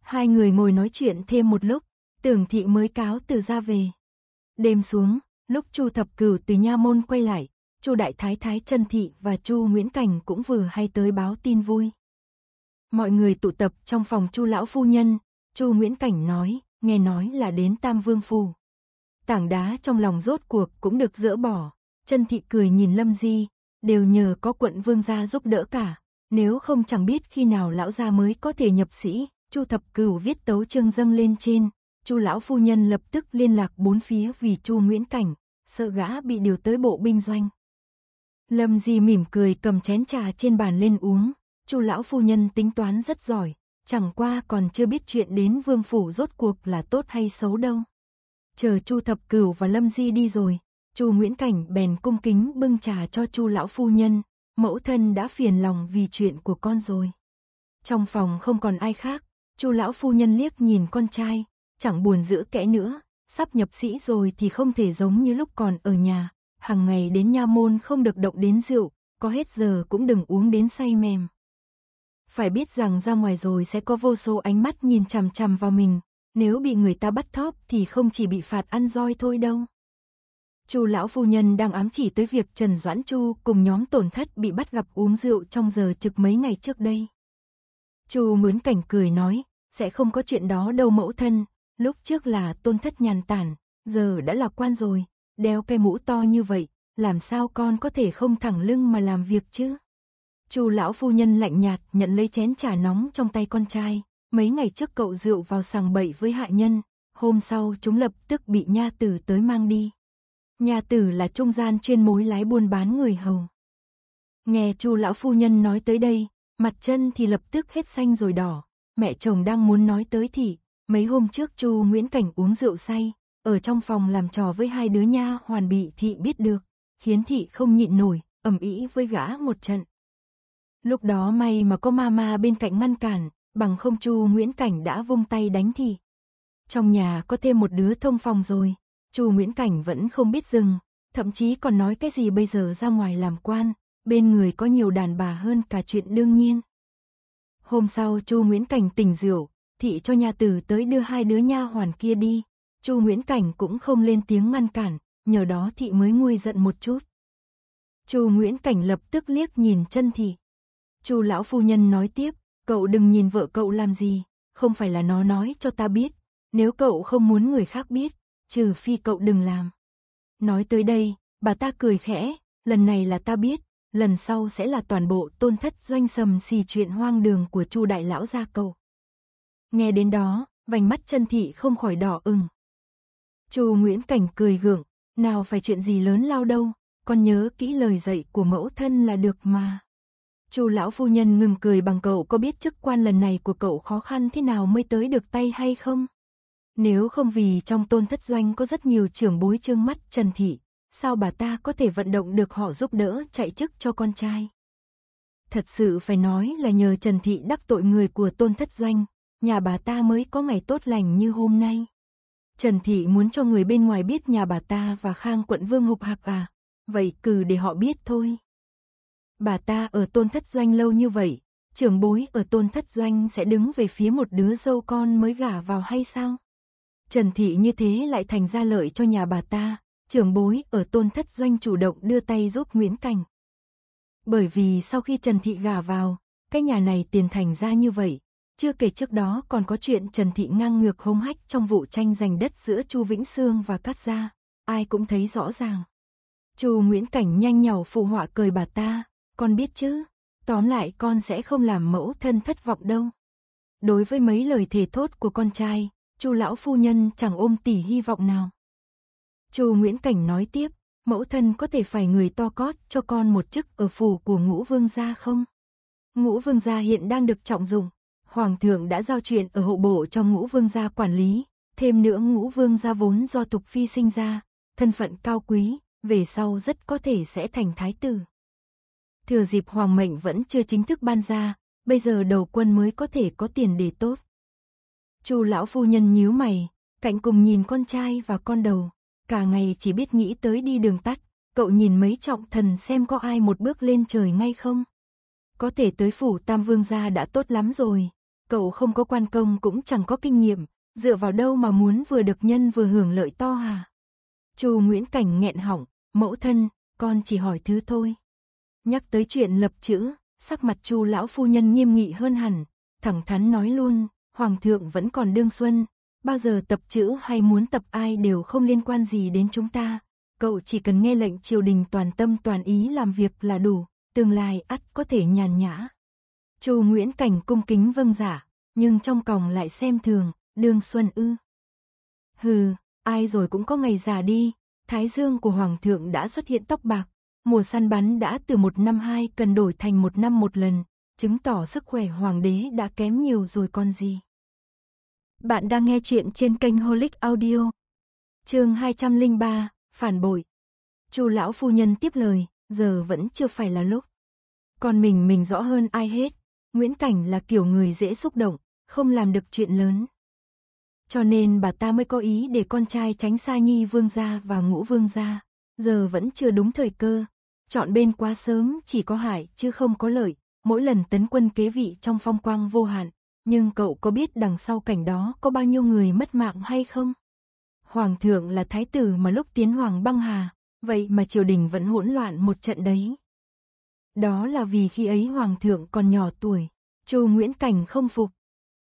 Hai người ngồi nói chuyện thêm một lúc, tưởng thị mới cáo từ ra về. Đêm xuống, lúc Chu Thập Cửu từ nha môn quay lại, Chu Đại Thái Thái Trần Thị và Chu Nguyễn Cảnh cũng vừa hay tới báo tin vui. Mọi người tụ tập trong phòng Chu lão phu nhân, Chu Nguyễn Cảnh nói, nghe nói là đến Tam Vương phủ. Tảng đá trong lòng rốt cuộc cũng được dỡ bỏ, Trần Thị cười nhìn Lâm Di, đều nhờ có quận vương gia giúp đỡ cả, nếu không chẳng biết khi nào lão gia mới có thể nhập sĩ. Chu Thập Cửu viết tấu chương dâng lên trên, Chu lão phu nhân lập tức liên lạc bốn phía vì Chu Nguyễn Cảnh, sợ gã bị điều tới bộ binh doanh. Lâm Di mỉm cười cầm chén trà trên bàn lên uống, Chu lão phu nhân tính toán rất giỏi, chẳng qua còn chưa biết chuyện đến vương phủ rốt cuộc là tốt hay xấu đâu. Chờ Chu Thập Cửu và Lâm Di đi rồi, Chu Nguyễn Cảnh bèn cung kính bưng trà cho Chu lão phu nhân, mẫu thân đã phiền lòng vì chuyện của con rồi. Trong phòng không còn ai khác, Chu lão phu nhân liếc nhìn con trai, chẳng buồn giữ kẽ nữa, sắp nhập sĩ rồi thì không thể giống như lúc còn ở nhà, hàng ngày đến nha môn không được động đến rượu, có hết giờ cũng đừng uống đến say mềm. Phải biết rằng ra ngoài rồi sẽ có vô số ánh mắt nhìn chằm chằm vào mình, nếu bị người ta bắt thóp thì không chỉ bị phạt ăn roi thôi đâu. Chu lão phu nhân đang ám chỉ tới việc Trần Doãn Chu cùng nhóm tổn thất bị bắt gặp uống rượu trong giờ trực mấy ngày trước đây. Chu mướn cảnh cười nói, sẽ không có chuyện đó đâu mẫu thân, Lúc trước là tôn thất nhàn tản, giờ đã là quan rồi, đeo cái mũ to như vậy, làm sao con có thể không thẳng lưng mà làm việc chứ? Chu lão phu nhân lạnh nhạt nhận lấy chén trà nóng trong tay con trai, mấy ngày trước cậu rượu vào sàng bậy với hạ nhân, hôm sau chúng lập tức bị nha tử tới mang đi. Nha tử là trung gian chuyên mối lái buôn bán người hầu. Nghe Chu lão phu nhân nói tới đây, mặt chân thì lập tức hết xanh rồi đỏ, mẹ chồng đang muốn nói tới thì Mấy hôm trước Chu Nguyễn Cảnh uống rượu say, ở trong phòng làm trò với hai đứa nha hoàn bị thị biết được, khiến thị không nhịn nổi, ầm ĩ với gã một trận. Lúc đó may mà có mama bên cạnh ngăn cản, bằng không Chu Nguyễn Cảnh đã vung tay đánh thị. Trong nhà có thêm một đứa thông phòng rồi, Chu Nguyễn Cảnh vẫn không biết dừng, thậm chí còn nói cái gì bây giờ ra ngoài làm quan, bên người có nhiều đàn bà hơn cả chuyện đương nhiên. Hôm sau Chu Nguyễn Cảnh tỉnh rượu, thị cho nha tử tới đưa hai đứa nha hoàn kia đi. Chu Nguyễn Cảnh cũng không lên tiếng ngăn cản, nhờ đó thị mới nguôi giận một chút. Chu Nguyễn Cảnh lập tức liếc nhìn chân thị. Chu lão phu nhân nói tiếp, cậu đừng nhìn vợ cậu làm gì, không phải là nó nói cho ta biết, nếu cậu không muốn người khác biết, trừ phi cậu đừng làm. Nói tới đây, bà ta cười khẽ, lần này là ta biết, lần sau sẽ là toàn bộ tôn thất doanh sầm xì chuyện hoang đường của Chu đại lão gia cậu. Nghe đến đó, vành mắt chân thị không khỏi đỏ ửng. Chu Nguyễn Cảnh cười gượng, nào phải chuyện gì lớn lao đâu, con nhớ kỹ lời dạy của mẫu thân là được mà. Chu lão phu nhân ngừng cười bằng cậu có biết chức quan lần này của cậu khó khăn thế nào mới tới được tay hay không? Nếu không vì trong tôn thất doanh có rất nhiều trưởng bối trương mắt Trần Thị, sao bà ta có thể vận động được họ giúp đỡ chạy chức cho con trai? Thật sự phải nói là nhờ Trần Thị đắc tội người của tôn thất doanh, nhà bà ta mới có ngày tốt lành như hôm nay. Trần Thị muốn cho người bên ngoài biết nhà bà ta và Khang quận Vương hục hạc à, vậy cứ để họ biết thôi. Bà ta ở tôn thất doanh lâu như vậy, trưởng bối ở tôn thất doanh sẽ đứng về phía một đứa dâu con mới gả vào hay sao? Trần Thị như thế lại thành ra lợi cho nhà bà ta, trưởng bối ở tôn thất doanh chủ động đưa tay giúp Nguyễn Cảnh. Bởi vì sau khi Trần Thị gả vào, cái nhà này tiền thành ra như vậy, chưa kể trước đó còn có chuyện Trần Thị ngang ngược hống hách trong vụ tranh giành đất giữa Chu Vĩnh Sương và Cát Gia, ai cũng thấy rõ ràng. Chu Nguyễn Cảnh nhanh nhào phụ họa cười bà ta, con biết chứ, tóm lại con sẽ không làm mẫu thân thất vọng đâu. Đối với mấy lời thề thốt của con trai, Chu lão phu nhân chẳng ôm tỉ hy vọng nào. Chu Nguyễn Cảnh nói tiếp, mẫu thân có thể phải người to cót cho con một chức ở phủ của ngũ vương gia không? Ngũ vương gia hiện đang được trọng dụng, Hoàng thượng đã giao chuyện ở hộ bộ cho ngũ vương gia quản lý, thêm nữa ngũ vương gia vốn do tục phi sinh ra, thân phận cao quý, về sau rất có thể sẽ thành thái tử. Thừa dịp hoàng mệnh vẫn chưa chính thức ban ra, bây giờ đầu quân mới có thể có tiền để tốt. Chu lão phu nhân nhíu mày, cạnh cùng nhìn con trai và con đầu, cả ngày chỉ biết nghĩ tới đi đường tắt, cậu nhìn mấy trọng thần xem có ai một bước lên trời ngay không. Có thể tới phủ Tam Vương gia đã tốt lắm rồi, cậu không có quan công cũng chẳng có kinh nghiệm, dựa vào đâu mà muốn vừa được nhân vừa hưởng lợi to à. Chu Nguyễn Cảnh nghẹn họng, mẫu thân, con chỉ hỏi thứ thôi. Nhắc tới chuyện lập chữ, sắc mặt Chu lão phu nhân nghiêm nghị hơn hẳn, thẳng thắn nói luôn, hoàng thượng vẫn còn đương xuân, bao giờ tập chữ hay muốn tập ai đều không liên quan gì đến chúng ta, cậu chỉ cần nghe lệnh triều đình toàn tâm toàn ý làm việc là đủ, tương lai ắt có thể nhàn nhã. Chu Nguyễn Cảnh cung kính vâng giả, dạ, nhưng trong còng lại xem thường, đương xuân ư. Hừ, ai rồi cũng có ngày già đi, thái dương của Hoàng thượng đã xuất hiện tóc bạc, mùa săn bắn đã từ một năm hai cần đổi thành một năm một lần, chứng tỏ sức khỏe Hoàng đế đã kém nhiều rồi còn gì. Bạn đang nghe chuyện trên kênh Holic Audio. Chương 203, phản bội. Chu lão phu nhân tiếp lời, giờ vẫn chưa phải là lúc. Còn mình mình rõ hơn ai hết, Nguyễn Cảnh là kiểu người dễ xúc động, không làm được chuyện lớn. Cho nên bà ta mới có ý để con trai tránh xa nhi vương gia và ngũ vương gia. Giờ vẫn chưa đúng thời cơ. Chọn bên quá sớm chỉ có hại chứ không có lợi. Mỗi lần tấn quân kế vị trong phong quang vô hạn. Nhưng cậu có biết đằng sau cảnh đó có bao nhiêu người mất mạng hay không? Hoàng thượng là thái tử mà lúc tiến hoàng băng hà. Vậy mà triều đình vẫn hỗn loạn một trận đấy. Đó là vì khi ấy hoàng thượng còn nhỏ tuổi, châu Nguyễn Cảnh không phục.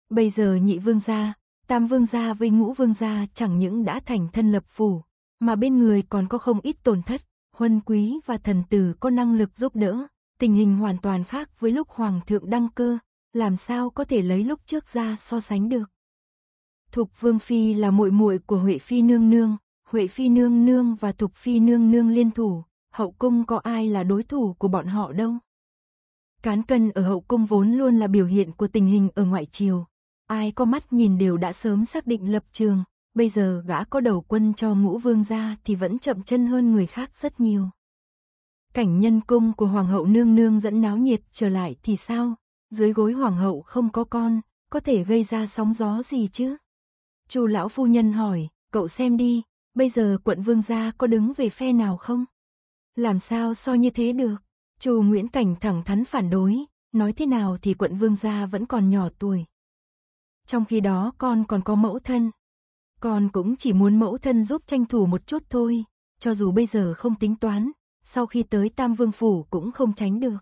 Bây giờ nhị vương gia, tam vương gia với ngũ vương gia chẳng những đã thành thân lập phủ, mà bên người còn có không ít tổn thất, huân quý và thần tử có năng lực giúp đỡ, tình hình hoàn toàn khác với lúc hoàng thượng đăng cơ, làm sao có thể lấy lúc trước ra so sánh được. Thục Vương phi là muội muội của Huệ phi nương nương, Huệ phi nương nương và Thục phi nương nương liên thủ, hậu cung có ai là đối thủ của bọn họ đâu. Cán cân ở hậu cung vốn luôn là biểu hiện của tình hình ở ngoại triều. Ai có mắt nhìn đều đã sớm xác định lập trường, bây giờ gã có đầu quân cho ngũ vương ra thì vẫn chậm chân hơn người khác rất nhiều. Cảnh nhân cung của hoàng hậu nương nương dẫn náo nhiệt trở lại thì sao? Dưới gối hoàng hậu không có con, có thể gây ra sóng gió gì chứ? Chu lão phu nhân hỏi, cậu xem đi, bây giờ quận vương gia có đứng về phe nào không? Làm sao so như thế được? Chu Nguyễn Cảnh thẳng thắn phản đối, nói thế nào thì quận vương gia vẫn còn nhỏ tuổi. Trong khi đó con còn có mẫu thân. Con cũng chỉ muốn mẫu thân giúp tranh thủ một chút thôi, cho dù bây giờ không tính toán, sau khi tới Tam Vương Phủ cũng không tránh được.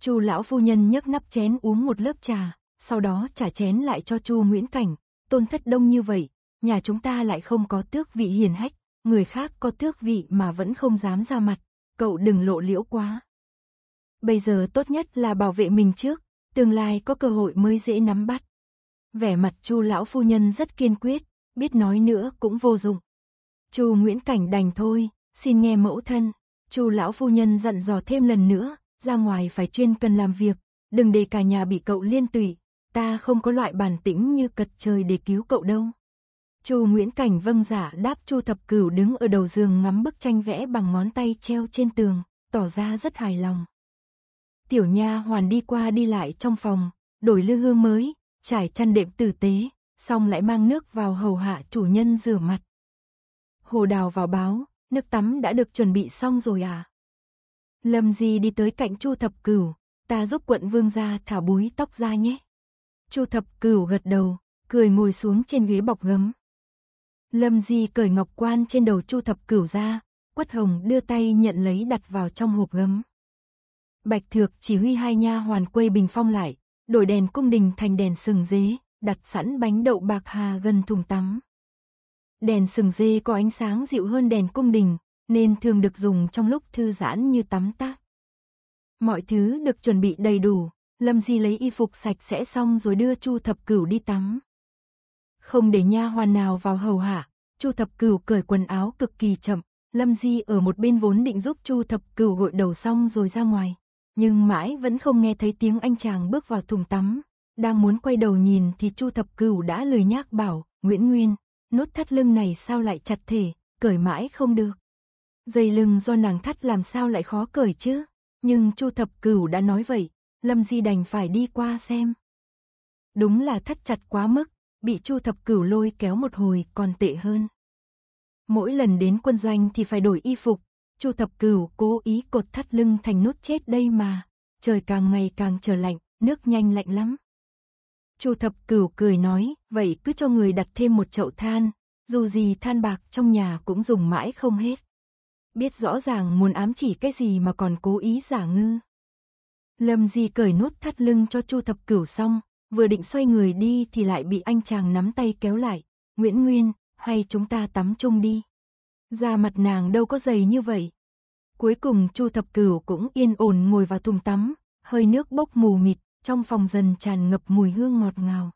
Chu lão phu nhân nhấc nắp chén uống một lớp trà, sau đó trả chén lại cho Chu Nguyễn Cảnh, tôn thất đông như vậy, nhà chúng ta lại không có tước vị hiền hách, người khác có tước vị mà vẫn không dám ra mặt, cậu đừng lộ liễu quá. Bây giờ tốt nhất là bảo vệ mình trước, tương lai có cơ hội mới dễ nắm bắt. Vẻ mặt Chu lão phu nhân rất kiên quyết, biết nói nữa cũng vô dụng. Chu Nguyễn Cảnh đành thôi, xin nghe mẫu thân. Chu lão phu nhân dặn dò thêm lần nữa, ra ngoài phải chuyên cần làm việc, đừng để cả nhà bị cậu liên tụy, ta không có loại bản tĩnh như cật trời để cứu cậu đâu. Chu Nguyễn Cảnh vâng giả đáp Chu Thập Cửu đứng ở đầu giường ngắm bức tranh vẽ bằng ngón tay treo trên tường, tỏ ra rất hài lòng. Tiểu Nha hoàn đi qua đi lại trong phòng, đổi lư hương mới, trải chăn đệm tử tế, xong lại mang nước vào hầu hạ chủ nhân rửa mặt. Hồ Đào vào báo, nước tắm đã được chuẩn bị xong rồi à? Lâm Di đi tới cạnh Chu Thập Cửu, ta giúp quận vương gia thả búi tóc ra nhé. Chu Thập Cửu gật đầu, cười ngồi xuống trên ghế bọc gấm. Lâm Di cởi ngọc quan trên đầu Chu Thập Cửu ra, Quất Hồng đưa tay nhận lấy đặt vào trong hộp gấm. Bạch Thược chỉ huy hai nha hoàn quây bình phong lại, đổi đèn cung đình thành đèn sừng dế, đặt sẵn bánh đậu bạc hà gần thùng tắm. Đèn sừng dê có ánh sáng dịu hơn đèn cung đình, nên thường được dùng trong lúc thư giãn như tắm tác. Mọi thứ được chuẩn bị đầy đủ, Lâm Di lấy y phục sạch sẽ xong rồi đưa Chu Thập Cửu đi tắm không để nha hoàn nào vào hầu hạ. Chu Thập Cửu cởi quần áo cực kỳ chậm, Lâm Di ở một bên vốn định giúp Chu Thập Cửu gội đầu xong rồi ra ngoài, nhưng mãi vẫn không nghe thấy tiếng anh chàng bước vào thùng tắm. Đang muốn quay đầu nhìn thì Chu Thập Cửu đã lười nhác bảo, "Nguyễn Nguyên, nốt thắt lưng này sao lại chặt thể, cởi mãi không được." Dây lưng do nàng thắt làm sao lại khó cởi chứ? Nhưng Chu Thập Cửu đã nói vậy, Lâm Di đành phải đi qua xem. Đúng là thắt chặt quá mức, bị Chu Thập Cửu lôi kéo một hồi còn tệ hơn. Mỗi lần đến quân doanh thì phải đổi y phục, Chu Thập Cửu cố ý cột thắt lưng thành nút chết đây mà, trời càng ngày càng trở lạnh, nước nhanh lạnh lắm. Chu Thập Cửu cười nói, vậy cứ cho người đặt thêm một chậu than, dù gì than bạc trong nhà cũng dùng mãi không hết. Biết rõ ràng muốn ám chỉ cái gì mà còn cố ý giả ngư. Lâm Di cởi nút thắt lưng cho Chu Thập Cửu xong, vừa định xoay người đi thì lại bị anh chàng nắm tay kéo lại. Nguyễn Nguyên, hay chúng ta tắm chung đi. Da mặt nàng đâu có dày như vậy. Cuối cùng Chu Thập Cửu cũng yên ổn ngồi vào thùng tắm, hơi nước bốc mù mịt, trong phòng dần tràn ngập mùi hương ngọt ngào.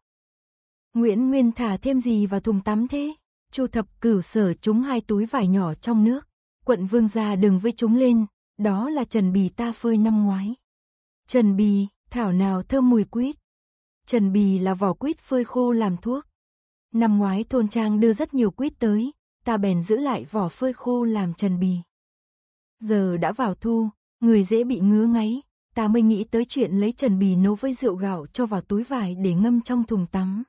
Nguyễn Nguyên thả thêm gì vào thùng tắm thế? Chu Thập Cửu sở chúng hai túi vải nhỏ trong nước, quận vương gia đừng với chúng lên, đó là trần bì ta phơi năm ngoái. Trần bì, thảo nào thơm mùi quýt, Trần bì là vỏ quýt phơi khô làm thuốc. Năm ngoái thôn trang đưa rất nhiều quýt tới, ta bèn giữ lại vỏ phơi khô làm trần bì. Giờ đã vào thu, người dễ bị ngứa ngáy, ta mới nghĩ tới chuyện lấy trần bì nấu với rượu gạo cho vào túi vải để ngâm trong thùng tắm.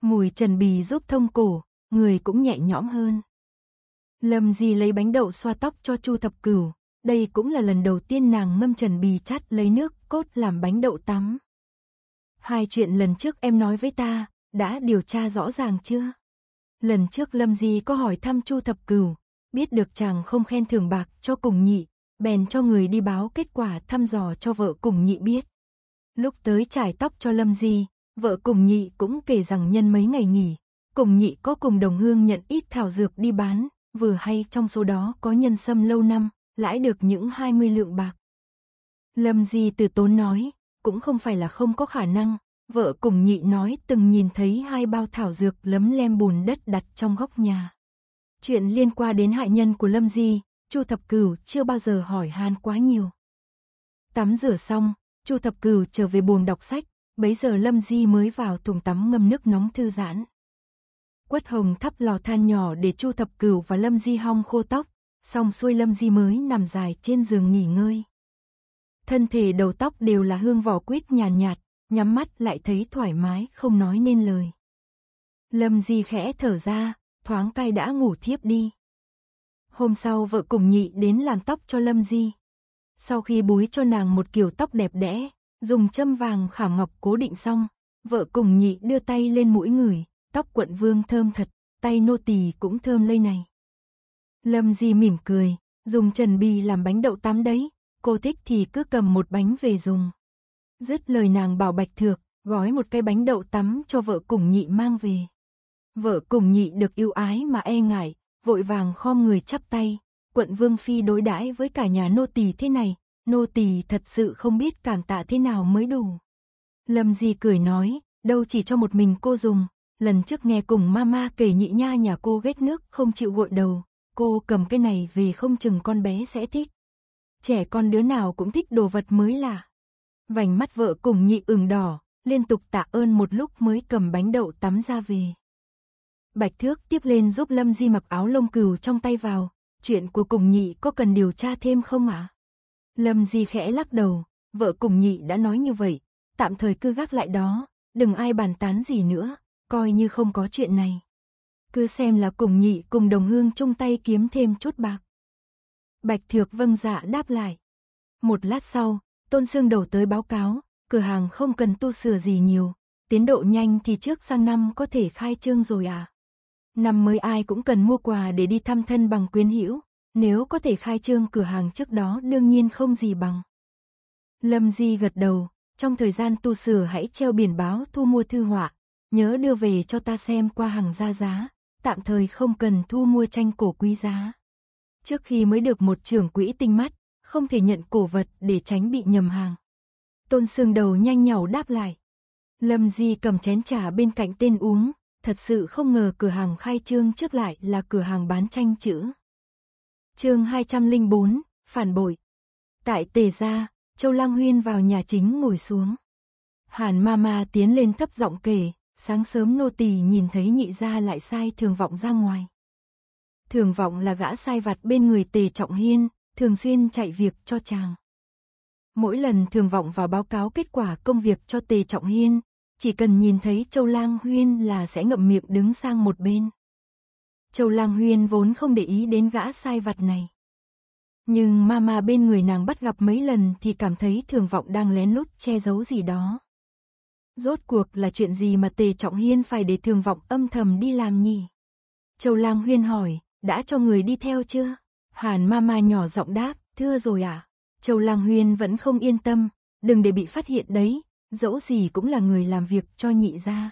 Mùi trần bì giúp thông cổ, người cũng nhẹ nhõm hơn. Lâm Di lấy bánh đậu xoa tóc cho Chu Thập Cửu, đây cũng là lần đầu tiên nàng ngâm trần bì chát lấy nước cốt làm bánh đậu tắm. Hai chuyện lần trước em nói với ta, đã điều tra rõ ràng chưa? Lần trước Lâm Di có hỏi thăm Chu Thập Cửu, biết được chàng không khen thưởng bạc cho cùng nhị, bèn cho người đi báo kết quả thăm dò cho vợ cùng nhị biết. Lúc tới trải tóc cho Lâm Di, vợ cùng nhị cũng kể rằng nhân mấy ngày nghỉ, cùng nhị có cùng đồng hương nhận ít thảo dược đi bán, vừa hay trong số đó có nhân sâm lâu năm, lãi được những 20 lượng bạc. Lâm Di từ tốn nói, cũng không phải là không có khả năng. Vợ cùng nhị nói từng nhìn thấy hai bao thảo dược lấm lem bùn đất đặt trong góc nhà. Chuyện liên quan đến hại nhân của Lâm Di, Chu Thập Cửu chưa bao giờ hỏi han quá nhiều. Tắm rửa xong, Chu Thập Cửu trở về buồng đọc sách, bấy giờ Lâm Di mới vào thùng tắm ngâm nước nóng thư giãn. Quất Hồng thắp lò than nhỏ để Chu Thập Cửu và Lâm Di hong khô tóc, xong xuôi Lâm Di mới nằm dài trên giường nghỉ ngơi thân thể đầu tóc đều là hương vỏ quýt nhàn nhạt, nhạt, nhắm mắt lại thấy thoải mái không nói nên lời. Lâm Di khẽ thở ra, thoáng cay đã ngủ thiếp đi. Hôm sau vợ cùng nhị đến làm tóc cho Lâm Di. Sau khi búi cho nàng một kiểu tóc đẹp đẽ, dùng châm vàng khảm ngọc cố định xong, vợ cùng nhị đưa tay lên mũi người, tóc quận vương thơm thật, tay nô tỳ cũng thơm lây này. Lâm Di mỉm cười, dùng trần bì làm bánh đậu tám đấy, cô thích thì cứ cầm một bánh về dùng. Dứt lời nàng bảo Bạch Thược, gói một cái bánh đậu tắm cho vợ cùng nhị mang về. Vợ cùng nhị được yêu ái mà e ngại, vội vàng khom người chắp tay, quận Vương Phi đối đãi với cả nhà nô tỳ thế này, nô tỳ thật sự không biết cảm tạ thế nào mới đủ. Lâm Di cười nói, đâu chỉ cho một mình cô dùng, lần trước nghe cùng mama kể nhị nha nhà cô ghét nước không chịu gội đầu, cô cầm cái này về không chừng con bé sẽ thích trẻ con đứa nào cũng thích đồ vật mới lạ. Vành mắt vợ cùng nhị ửng đỏ, liên tục tạ ơn một lúc mới cầm bánh đậu tắm ra về. Bạch Thước tiếp lên giúp Lâm Di mặc áo lông cừu trong tay vào, chuyện của cùng nhị có cần điều tra thêm không ạ? À? Lâm Di khẽ lắc đầu, vợ cùng nhị đã nói như vậy, tạm thời cứ gác lại đó, đừng ai bàn tán gì nữa, coi như không có chuyện này. Cứ xem là cùng nhị cùng đồng hương chung tay kiếm thêm chút bạc. Bạch Thược vâng dạ đáp lại. Một lát sau, Tôn Sương đầu tới báo cáo, cửa hàng không cần tu sửa gì nhiều, tiến độ nhanh thì trước sang năm có thể khai trương rồi à. Năm mới ai cũng cần mua quà để đi thăm thân bằng quyến hữu, nếu có thể khai trương cửa hàng trước đó đương nhiên không gì bằng. Lâm Di gật đầu, trong thời gian tu sửa hãy treo biển báo thu mua thư họa, nhớ đưa về cho ta xem qua hàng ra giá, tạm thời không cần thu mua tranh cổ quý giá trước khi mới được một trưởng quỹ tinh mắt, không thể nhận cổ vật để tránh bị nhầm hàng. Tôn Sương đầu nhanh nhỏ đáp lại. Lâm Di cầm chén trà bên cạnh tên uống, thật sự không ngờ cửa hàng khai trương trước lại là cửa hàng bán tranh chữ. Chương 204, phản bội. Tại Tề gia, Châu Lang Huyên vào nhà chính ngồi xuống. Hàn Mama tiến lên thấp giọng kể, sáng sớm nô tỳ nhìn thấy nhị gia lại sai thường vọng ra ngoài thường vọng là gã sai vặt bên người Tề Trọng Hiên, thường xuyên chạy việc cho chàng. Mỗi lần thường vọng vào báo cáo kết quả công việc cho Tề Trọng Hiên, chỉ cần nhìn thấy Châu Lang Huyên là sẽ ngậm miệng đứng sang một bên. Châu Lang Huyên vốn không để ý đến gã sai vặt này. Nhưng mama bên người nàng bắt gặp mấy lần thì cảm thấy thường vọng đang lén lút che giấu gì đó. Rốt cuộc là chuyện gì mà Tề Trọng Hiên phải để thường vọng âm thầm đi làm nhỉ? Châu Lang Huyên hỏi, đã cho người đi theo chưa? Hàn Mama nhỏ giọng đáp, thưa rồi à? Châu Lang Huyên vẫn không yên tâm, đừng để bị phát hiện đấy, dẫu gì cũng là người làm việc cho nhị gia.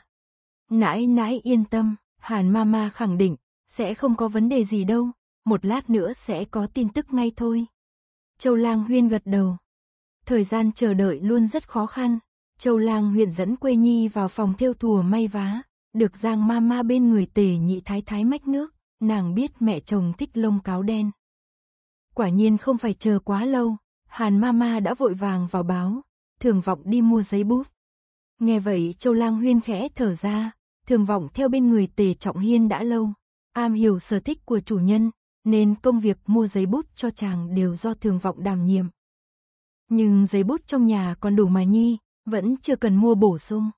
Nãi nãi yên tâm, Hàn Mama khẳng định, sẽ không có vấn đề gì đâu, một lát nữa sẽ có tin tức ngay thôi. Châu Lang Huyên gật đầu. Thời gian chờ đợi luôn rất khó khăn, Châu Lang Huyên dẫn Quê Nhi vào phòng theo thùa may vá, được Giang Mama bên người tề nhị thái thái mách nước nàng biết mẹ chồng thích lông cáo đen. Quả nhiên không phải chờ quá lâu, Hàn Mama đã vội vàng vào báo, thường vọng đi mua giấy bút. Nghe vậy Châu Lang Huyên khẽ thở ra, thường vọng theo bên người Tề Trọng Hiên đã lâu, am hiểu sở thích của chủ nhân, nên công việc mua giấy bút cho chàng đều do thường vọng đảm nhiệm. Nhưng giấy bút trong nhà còn đủ mà nhi, vẫn chưa cần mua bổ sung.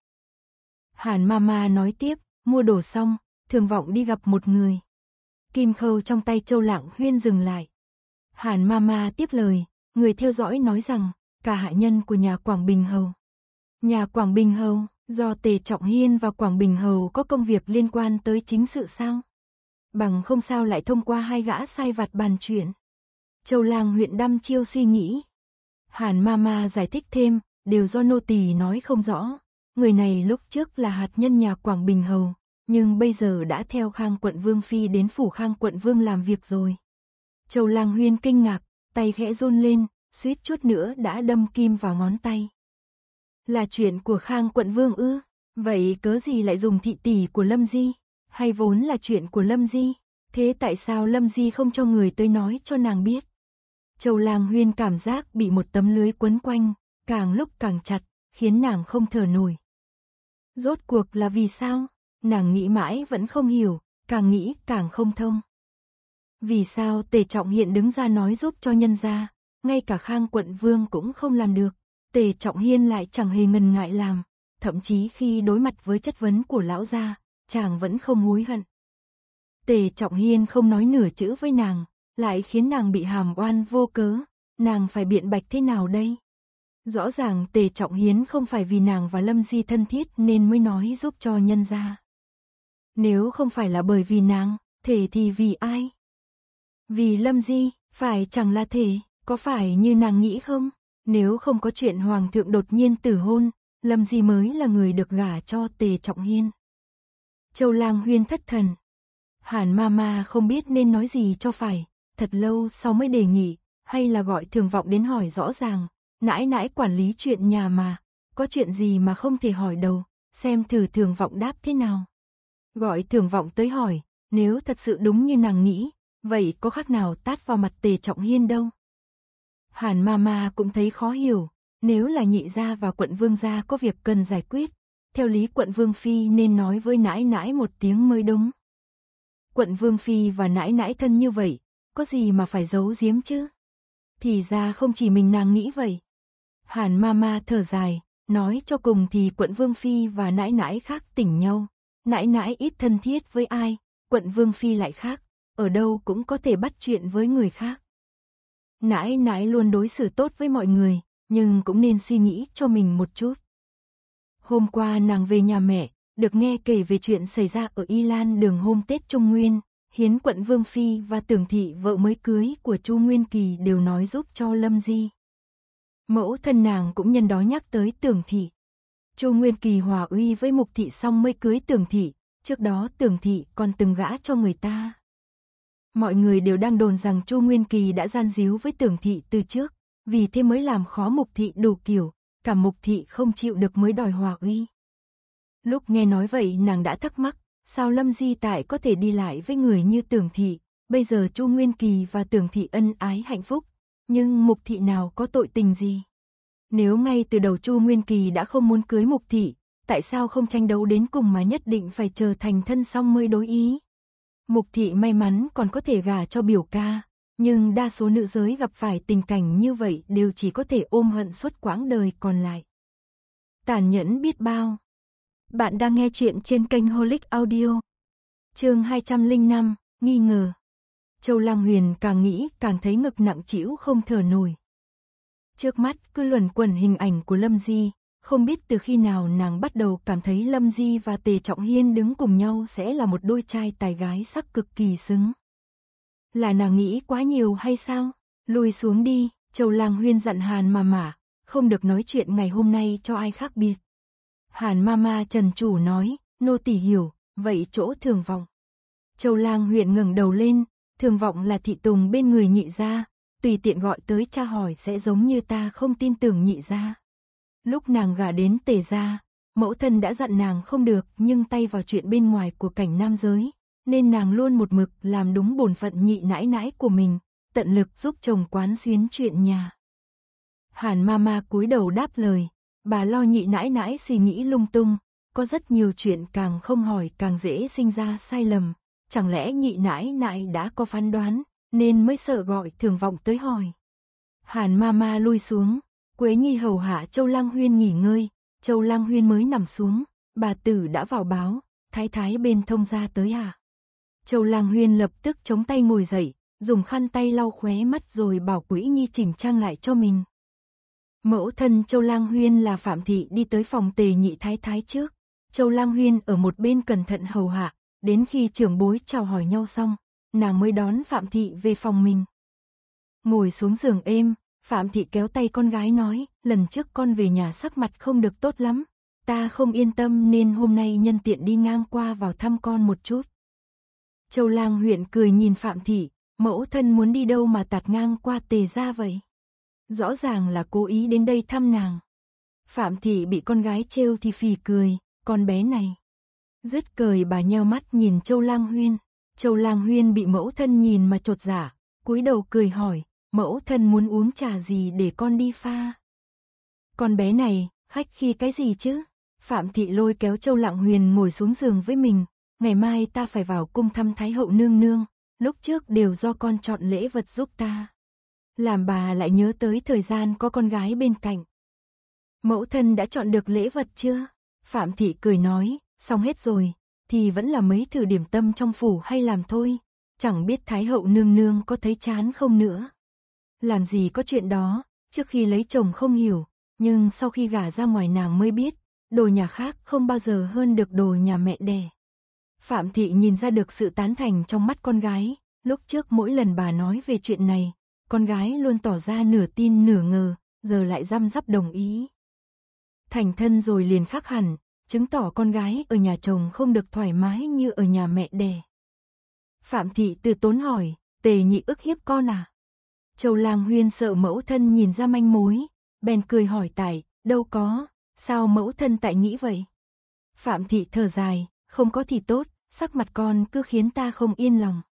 Hàn Mama nói tiếp, mua đồ xong, thường vọng đi gặp một người, Kim khâu trong tay Châu Lạng Huyên dừng lại. Hàn Mama tiếp lời, người theo dõi nói rằng, cả hạ nhân của nhà Quảng Bình Hầu. Nhà Quảng Bình Hầu, do Tề Trọng Hiên và Quảng Bình Hầu có công việc liên quan tới chính sự sao? Bằng không sao lại thông qua hai gã sai vặt bàn chuyện. Châu Lang huyện đăm chiêu suy nghĩ. Hàn Mama giải thích thêm, đều do nô tỳ nói không rõ. Người này lúc trước là hạt nhân nhà Quảng Bình Hầu, nhưng bây giờ đã theo Khang quận Vương Phi đến phủ Khang quận Vương làm việc rồi. Châu Lang Huyên kinh ngạc, tay khẽ run lên, suýt chút nữa đã đâm kim vào ngón tay. Là chuyện của Khang quận Vương ư, vậy cớ gì lại dùng thị tỷ của Lâm Di, hay vốn là chuyện của Lâm Di, thế tại sao Lâm Di không cho người tới nói cho nàng biết? Châu Lang Huyên cảm giác bị một tấm lưới quấn quanh, càng lúc càng chặt, khiến nàng không thở nổi. Rốt cuộc là vì sao? nàng nghĩ mãi vẫn không hiểu, càng nghĩ càng không thông. Vì sao Tề Trọng Hiện đứng ra nói giúp cho nhân gia, ngay cả Khang quận vương cũng không làm được, Tề Trọng Hiên lại chẳng hề ngần ngại làm, thậm chí khi đối mặt với chất vấn của lão gia, chàng vẫn không hối hận. Tề Trọng Hiên không nói nửa chữ với nàng, lại khiến nàng bị hàm oan vô cớ, nàng phải biện bạch thế nào đây? Rõ ràng Tề Trọng Hiến không phải vì nàng và Lâm Di thân thiết nên mới nói giúp cho nhân gia. Nếu không phải là bởi vì nàng, thể thì vì ai? Vì Lâm Di, phải chẳng là thể, có phải như nàng nghĩ không? Nếu không có chuyện Hoàng thượng đột nhiên tử hôn, Lâm Di mới là người được gả cho Tề Trọng Hiên. Châu Lang Huyên thất thần. Hàn Mama không biết nên nói gì cho phải, thật lâu sau mới đề nghị, hay là gọi thường vọng đến hỏi rõ ràng, nãi nãi quản lý chuyện nhà mà, có chuyện gì mà không thể hỏi đầu, xem thử thường vọng đáp thế nào. Gọi thường vọng tới hỏi, nếu thật sự đúng như nàng nghĩ, vậy có khác nào tát vào mặt tề trọng hiên đâu. Hàn Mama cũng thấy khó hiểu, nếu là nhị gia và quận vương gia có việc cần giải quyết, theo lý quận vương phi nên nói với nãi nãi một tiếng mới đúng. Quận vương phi và nãi nãi thân như vậy, có gì mà phải giấu giếm chứ? Thì ra không chỉ mình nàng nghĩ vậy. Hàn Mama thở dài, nói cho cùng thì quận vương phi và nãi nãi khác tỉnh nhau, Nãi nãi ít thân thiết với ai, quận Vương Phi lại khác, ở đâu cũng có thể bắt chuyện với người khác. Nãi nãi luôn đối xử tốt với mọi người, nhưng cũng nên suy nghĩ cho mình một chút. Hôm qua nàng về nhà mẹ, được nghe kể về chuyện xảy ra ở Y Lan đường hôm Tết Trung Nguyên, hiến quận Vương Phi và tưởng thị vợ mới cưới của Chu Nguyên Kỳ đều nói giúp cho Lâm Di. Mẫu thân nàng cũng nhân đó nhắc tới tưởng thị, Chu Nguyên Kỳ hòa uy với Mục Thị xong mới cưới Tường Thị, trước đó Tường Thị còn từng gã cho người ta. Mọi người đều đang đồn rằng Chu Nguyên Kỳ đã gian díu với Tường Thị từ trước, vì thế mới làm khó Mục Thị đủ kiểu, cả Mục Thị không chịu được mới đòi hòa uy. Lúc nghe nói vậy nàng đã thắc mắc, sao Lâm Di Tại có thể đi lại với người như Tường Thị, bây giờ Chu Nguyên Kỳ và Tường Thị ân ái hạnh phúc, nhưng Mục Thị nào có tội tình gì? Nếu ngay từ đầu Chu Nguyên Kỳ đã không muốn cưới Mục Thị, tại sao không tranh đấu đến cùng mà nhất định phải chờ thành thân xong mới đối ý? Mục Thị may mắn còn có thể gả cho biểu ca, nhưng đa số nữ giới gặp phải tình cảnh như vậy đều chỉ có thể ôm hận suốt quãng đời còn lại. Tàn nhẫn biết bao. Bạn đang nghe chuyện trên kênh Holic Audio. Chương 205, nghi ngờ. Châu Lam Huyền càng nghĩ càng thấy ngực nặng trĩu không thở nổi. Trước mắt cứ luẩn quẩn hình ảnh của Lâm Di, không biết từ khi nào nàng bắt đầu cảm thấy Lâm Di và Tề Trọng Hiên đứng cùng nhau sẽ là một đôi trai tài gái sắc cực kỳ xứng. Là nàng nghĩ quá nhiều hay sao? Lùi xuống đi, Châu Lang Huyên dặn Hàn mà mả, không được nói chuyện ngày hôm nay cho ai khác biệt. Hàn Mama Trần Chủ nói, nô tỳ hiểu, vậy chỗ thường vọng. Châu Lang huyên ngẩng đầu lên, thường vọng là thị tùng bên người nhị gia, tùy tiện gọi tới cha hỏi sẽ giống như ta không tin tưởng nhị gia. Lúc nàng gả đến tề gia, mẫu thân đã dặn nàng không được nhưng tay vào chuyện bên ngoài của cảnh nam giới, nên nàng luôn một mực làm đúng bổn phận nhị nãi nãi của mình, tận lực giúp chồng quán xuyến chuyện nhà. Hàn Mama cúi đầu đáp lời, bà lo nhị nãi nãi suy nghĩ lung tung, có rất nhiều chuyện càng không hỏi càng dễ sinh ra sai lầm, chẳng lẽ nhị nãi nãi đã có phán đoán, nên mới sợ gọi thường vọng tới hỏi. Hàn ma ma lui xuống, Quế Nhi hầu hạ Châu Lang Huyên nghỉ ngơi, Châu Lang Huyên mới nằm xuống, bà tử đã vào báo, thái thái bên thông ra tới à. Châu Lang Huyên lập tức chống tay ngồi dậy, dùng khăn tay lau khóe mắt rồi bảo Quế Nhi chỉnh trang lại cho mình. Mẫu thân Châu Lang Huyên là Phạm Thị đi tới phòng tề nhị thái thái trước. Châu Lang Huyên ở một bên cẩn thận hầu hạ, đến khi trưởng bối chào hỏi nhau xong, nàng mới đón Phạm Thị về phòng mình. Ngồi xuống giường êm, Phạm Thị kéo tay con gái nói, lần trước con về nhà sắc mặt không được tốt lắm, ta không yên tâm nên hôm nay nhân tiện đi ngang qua vào thăm con một chút. Châu Lang huyện cười nhìn Phạm Thị, mẫu thân muốn đi đâu mà tạt ngang qua tề ra vậy? Rõ ràng là cố ý đến đây thăm nàng. Phạm Thị bị con gái trêu thì phì cười, con bé này. Dứt cười bà nheo mắt nhìn Châu Lang Huyên. Châu Lang Huyên bị mẫu thân nhìn mà trột giả, dạ, cúi đầu cười hỏi, mẫu thân muốn uống trà gì để con đi pha? Con bé này, khách khi cái gì chứ? Phạm Thị lôi kéo Châu Lạng Huyền ngồi xuống giường với mình, ngày mai ta phải vào cung thăm Thái Hậu Nương Nương, lúc trước đều do con chọn lễ vật giúp ta. Làm bà lại nhớ tới thời gian có con gái bên cạnh. Mẫu thân đã chọn được lễ vật chưa? Phạm Thị cười nói, xong hết rồi, thì vẫn là mấy thử điểm tâm trong phủ hay làm thôi, chẳng biết Thái hậu nương nương có thấy chán không nữa. Làm gì có chuyện đó, trước khi lấy chồng không hiểu, nhưng sau khi gả ra ngoài nàng mới biết, đồ nhà khác không bao giờ hơn được đồ nhà mẹ đẻ. Phạm Thị nhìn ra được sự tán thành trong mắt con gái, lúc trước mỗi lần bà nói về chuyện này, con gái luôn tỏ ra nửa tin nửa ngờ, giờ lại răm rắp đồng ý. Thành thân rồi liền khác hẳn, chứng tỏ con gái ở nhà chồng không được thoải mái như ở nhà mẹ đẻ. Phạm Thị từ tốn hỏi, tề nhị ức hiếp con à? Châu Lang Huyên sợ mẫu thân nhìn ra manh mối, bèn cười hỏi tại, đâu có, sao mẫu thân tại nghĩ vậy? Phạm Thị thở dài, không có thì tốt, sắc mặt con cứ khiến ta không yên lòng.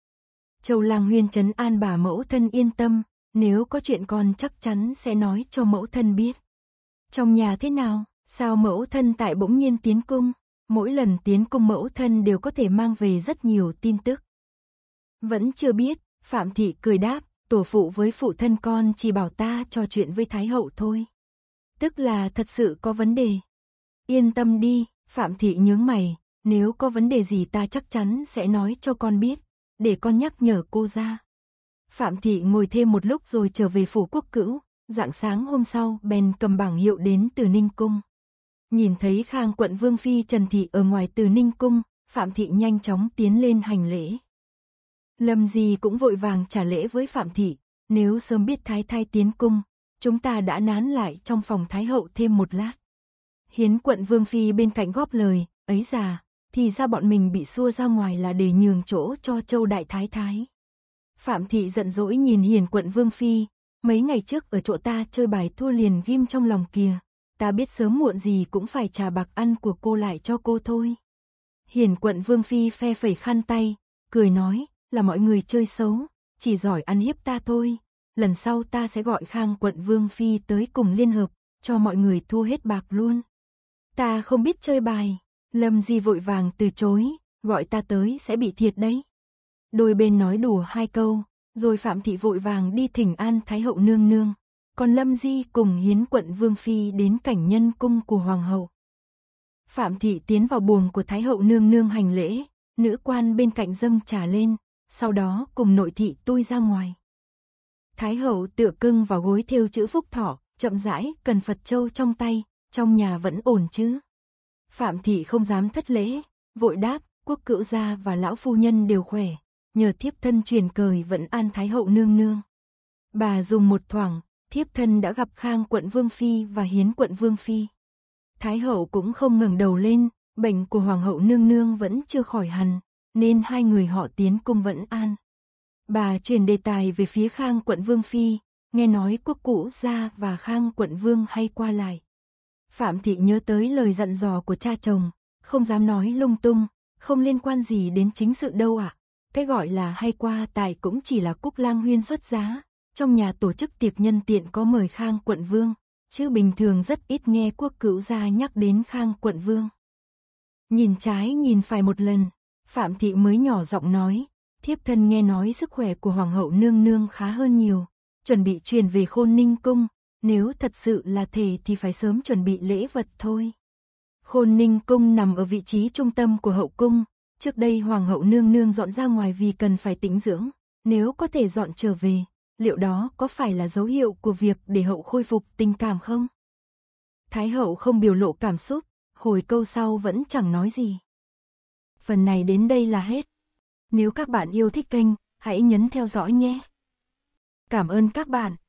Châu Lang Huyên chấn an bà mẫu thân yên tâm, nếu có chuyện con chắc chắn sẽ nói cho mẫu thân biết. Trong nhà thế nào? Sao mẫu thân tại bỗng nhiên tiến cung, mỗi lần tiến cung mẫu thân đều có thể mang về rất nhiều tin tức. Vẫn chưa biết, Phạm Thị cười đáp, tổ phụ với phụ thân con chỉ bảo ta trò chuyện với Thái Hậu thôi. Tức là thật sự có vấn đề. Yên tâm đi, Phạm Thị nhướng mày, nếu có vấn đề gì ta chắc chắn sẽ nói cho con biết, để con nhắc nhở cô ra. Phạm Thị ngồi thêm một lúc rồi trở về phủ quốc cữu, dạng sáng hôm sau bèn cầm bảng hiệu đến từ Ninh Cung. Nhìn thấy khang quận Vương Phi Trần Thị ở ngoài từ Ninh Cung, Phạm Thị nhanh chóng tiến lên hành lễ. Lâm Di cũng vội vàng trả lễ với Phạm Thị, nếu sớm biết Thái Thái tiến cung, chúng ta đã nán lại trong phòng Thái Hậu thêm một lát. Hiến quận Vương Phi bên cạnh góp lời, ấy già, thì ra bọn mình bị xua ra ngoài là để nhường chỗ cho châu đại thái thái. Phạm thị giận dỗi nhìn hiền quận Vương Phi, mấy ngày trước ở chỗ ta chơi bài thua liền ghim trong lòng kia ta biết sớm muộn gì cũng phải trả bạc ăn của cô lại cho cô thôi. Hiền quận Vương Phi phe phẩy khăn tay, cười nói, là mọi người chơi xấu, chỉ giỏi ăn hiếp ta thôi. Lần sau ta sẽ gọi khang quận Vương Phi tới cùng liên hợp, cho mọi người thua hết bạc luôn. Ta không biết chơi bài, Lâm Di vội vàng từ chối, gọi ta tới sẽ bị thiệt đấy. Đôi bên nói đùa hai câu, rồi Phạm Thị vội vàng đi thỉnh an Thái Hậu nương nương còn Lâm Di cùng hiến quận Vương Phi đến cảnh nhân cung của Hoàng hậu. Phạm Thị tiến vào buồng của Thái hậu nương nương hành lễ, nữ quan bên cạnh dâng trà lên, sau đó cùng nội thị tui ra ngoài. Thái hậu tựa cưng vào gối theo chữ phúc thọ, chậm rãi cần Phật châu trong tay, trong nhà vẫn ổn chứ. Phạm Thị không dám thất lễ, vội đáp, quốc cựu gia và lão phu nhân đều khỏe, nhờ thiếp thân truyền cười vẫn an Thái hậu nương nương. Bà dùng một thoảng, thiếp thân đã gặp Khang quận Vương Phi và Hiến quận Vương Phi. Thái hậu cũng không ngừng đầu lên, bệnh của Hoàng hậu nương nương vẫn chưa khỏi hẳn, nên hai người họ tiến cung vẫn an. Bà truyền đề tài về phía Khang quận Vương Phi, nghe nói quốc cũ gia và Khang quận Vương hay qua lại. Phạm Thị nhớ tới lời dặn dò của cha chồng, không dám nói lung tung, không liên quan gì đến chính sự đâu ạ. À. Cái gọi là hay qua tài cũng chỉ là cúc lang huyên xuất giá, trong nhà tổ chức tiệc nhân tiện có mời Khang quận vương, chứ bình thường rất ít nghe quốc cữu gia nhắc đến Khang quận vương. Nhìn trái nhìn phải một lần, Phạm Thị mới nhỏ giọng nói, thiếp thân nghe nói sức khỏe của Hoàng hậu nương nương khá hơn nhiều, chuẩn bị truyền về khôn ninh cung, nếu thật sự là thể thì phải sớm chuẩn bị lễ vật thôi. Khôn ninh cung nằm ở vị trí trung tâm của hậu cung, trước đây Hoàng hậu nương nương dọn ra ngoài vì cần phải tĩnh dưỡng, nếu có thể dọn trở về, liệu đó có phải là dấu hiệu của việc để hậu khôi phục tình cảm không? Thái hậu không biểu lộ cảm xúc, hồi câu sau vẫn chẳng nói gì. Phần này đến đây là hết. Nếu các bạn yêu thích kênh, hãy nhấn theo dõi nhé. Cảm ơn các bạn.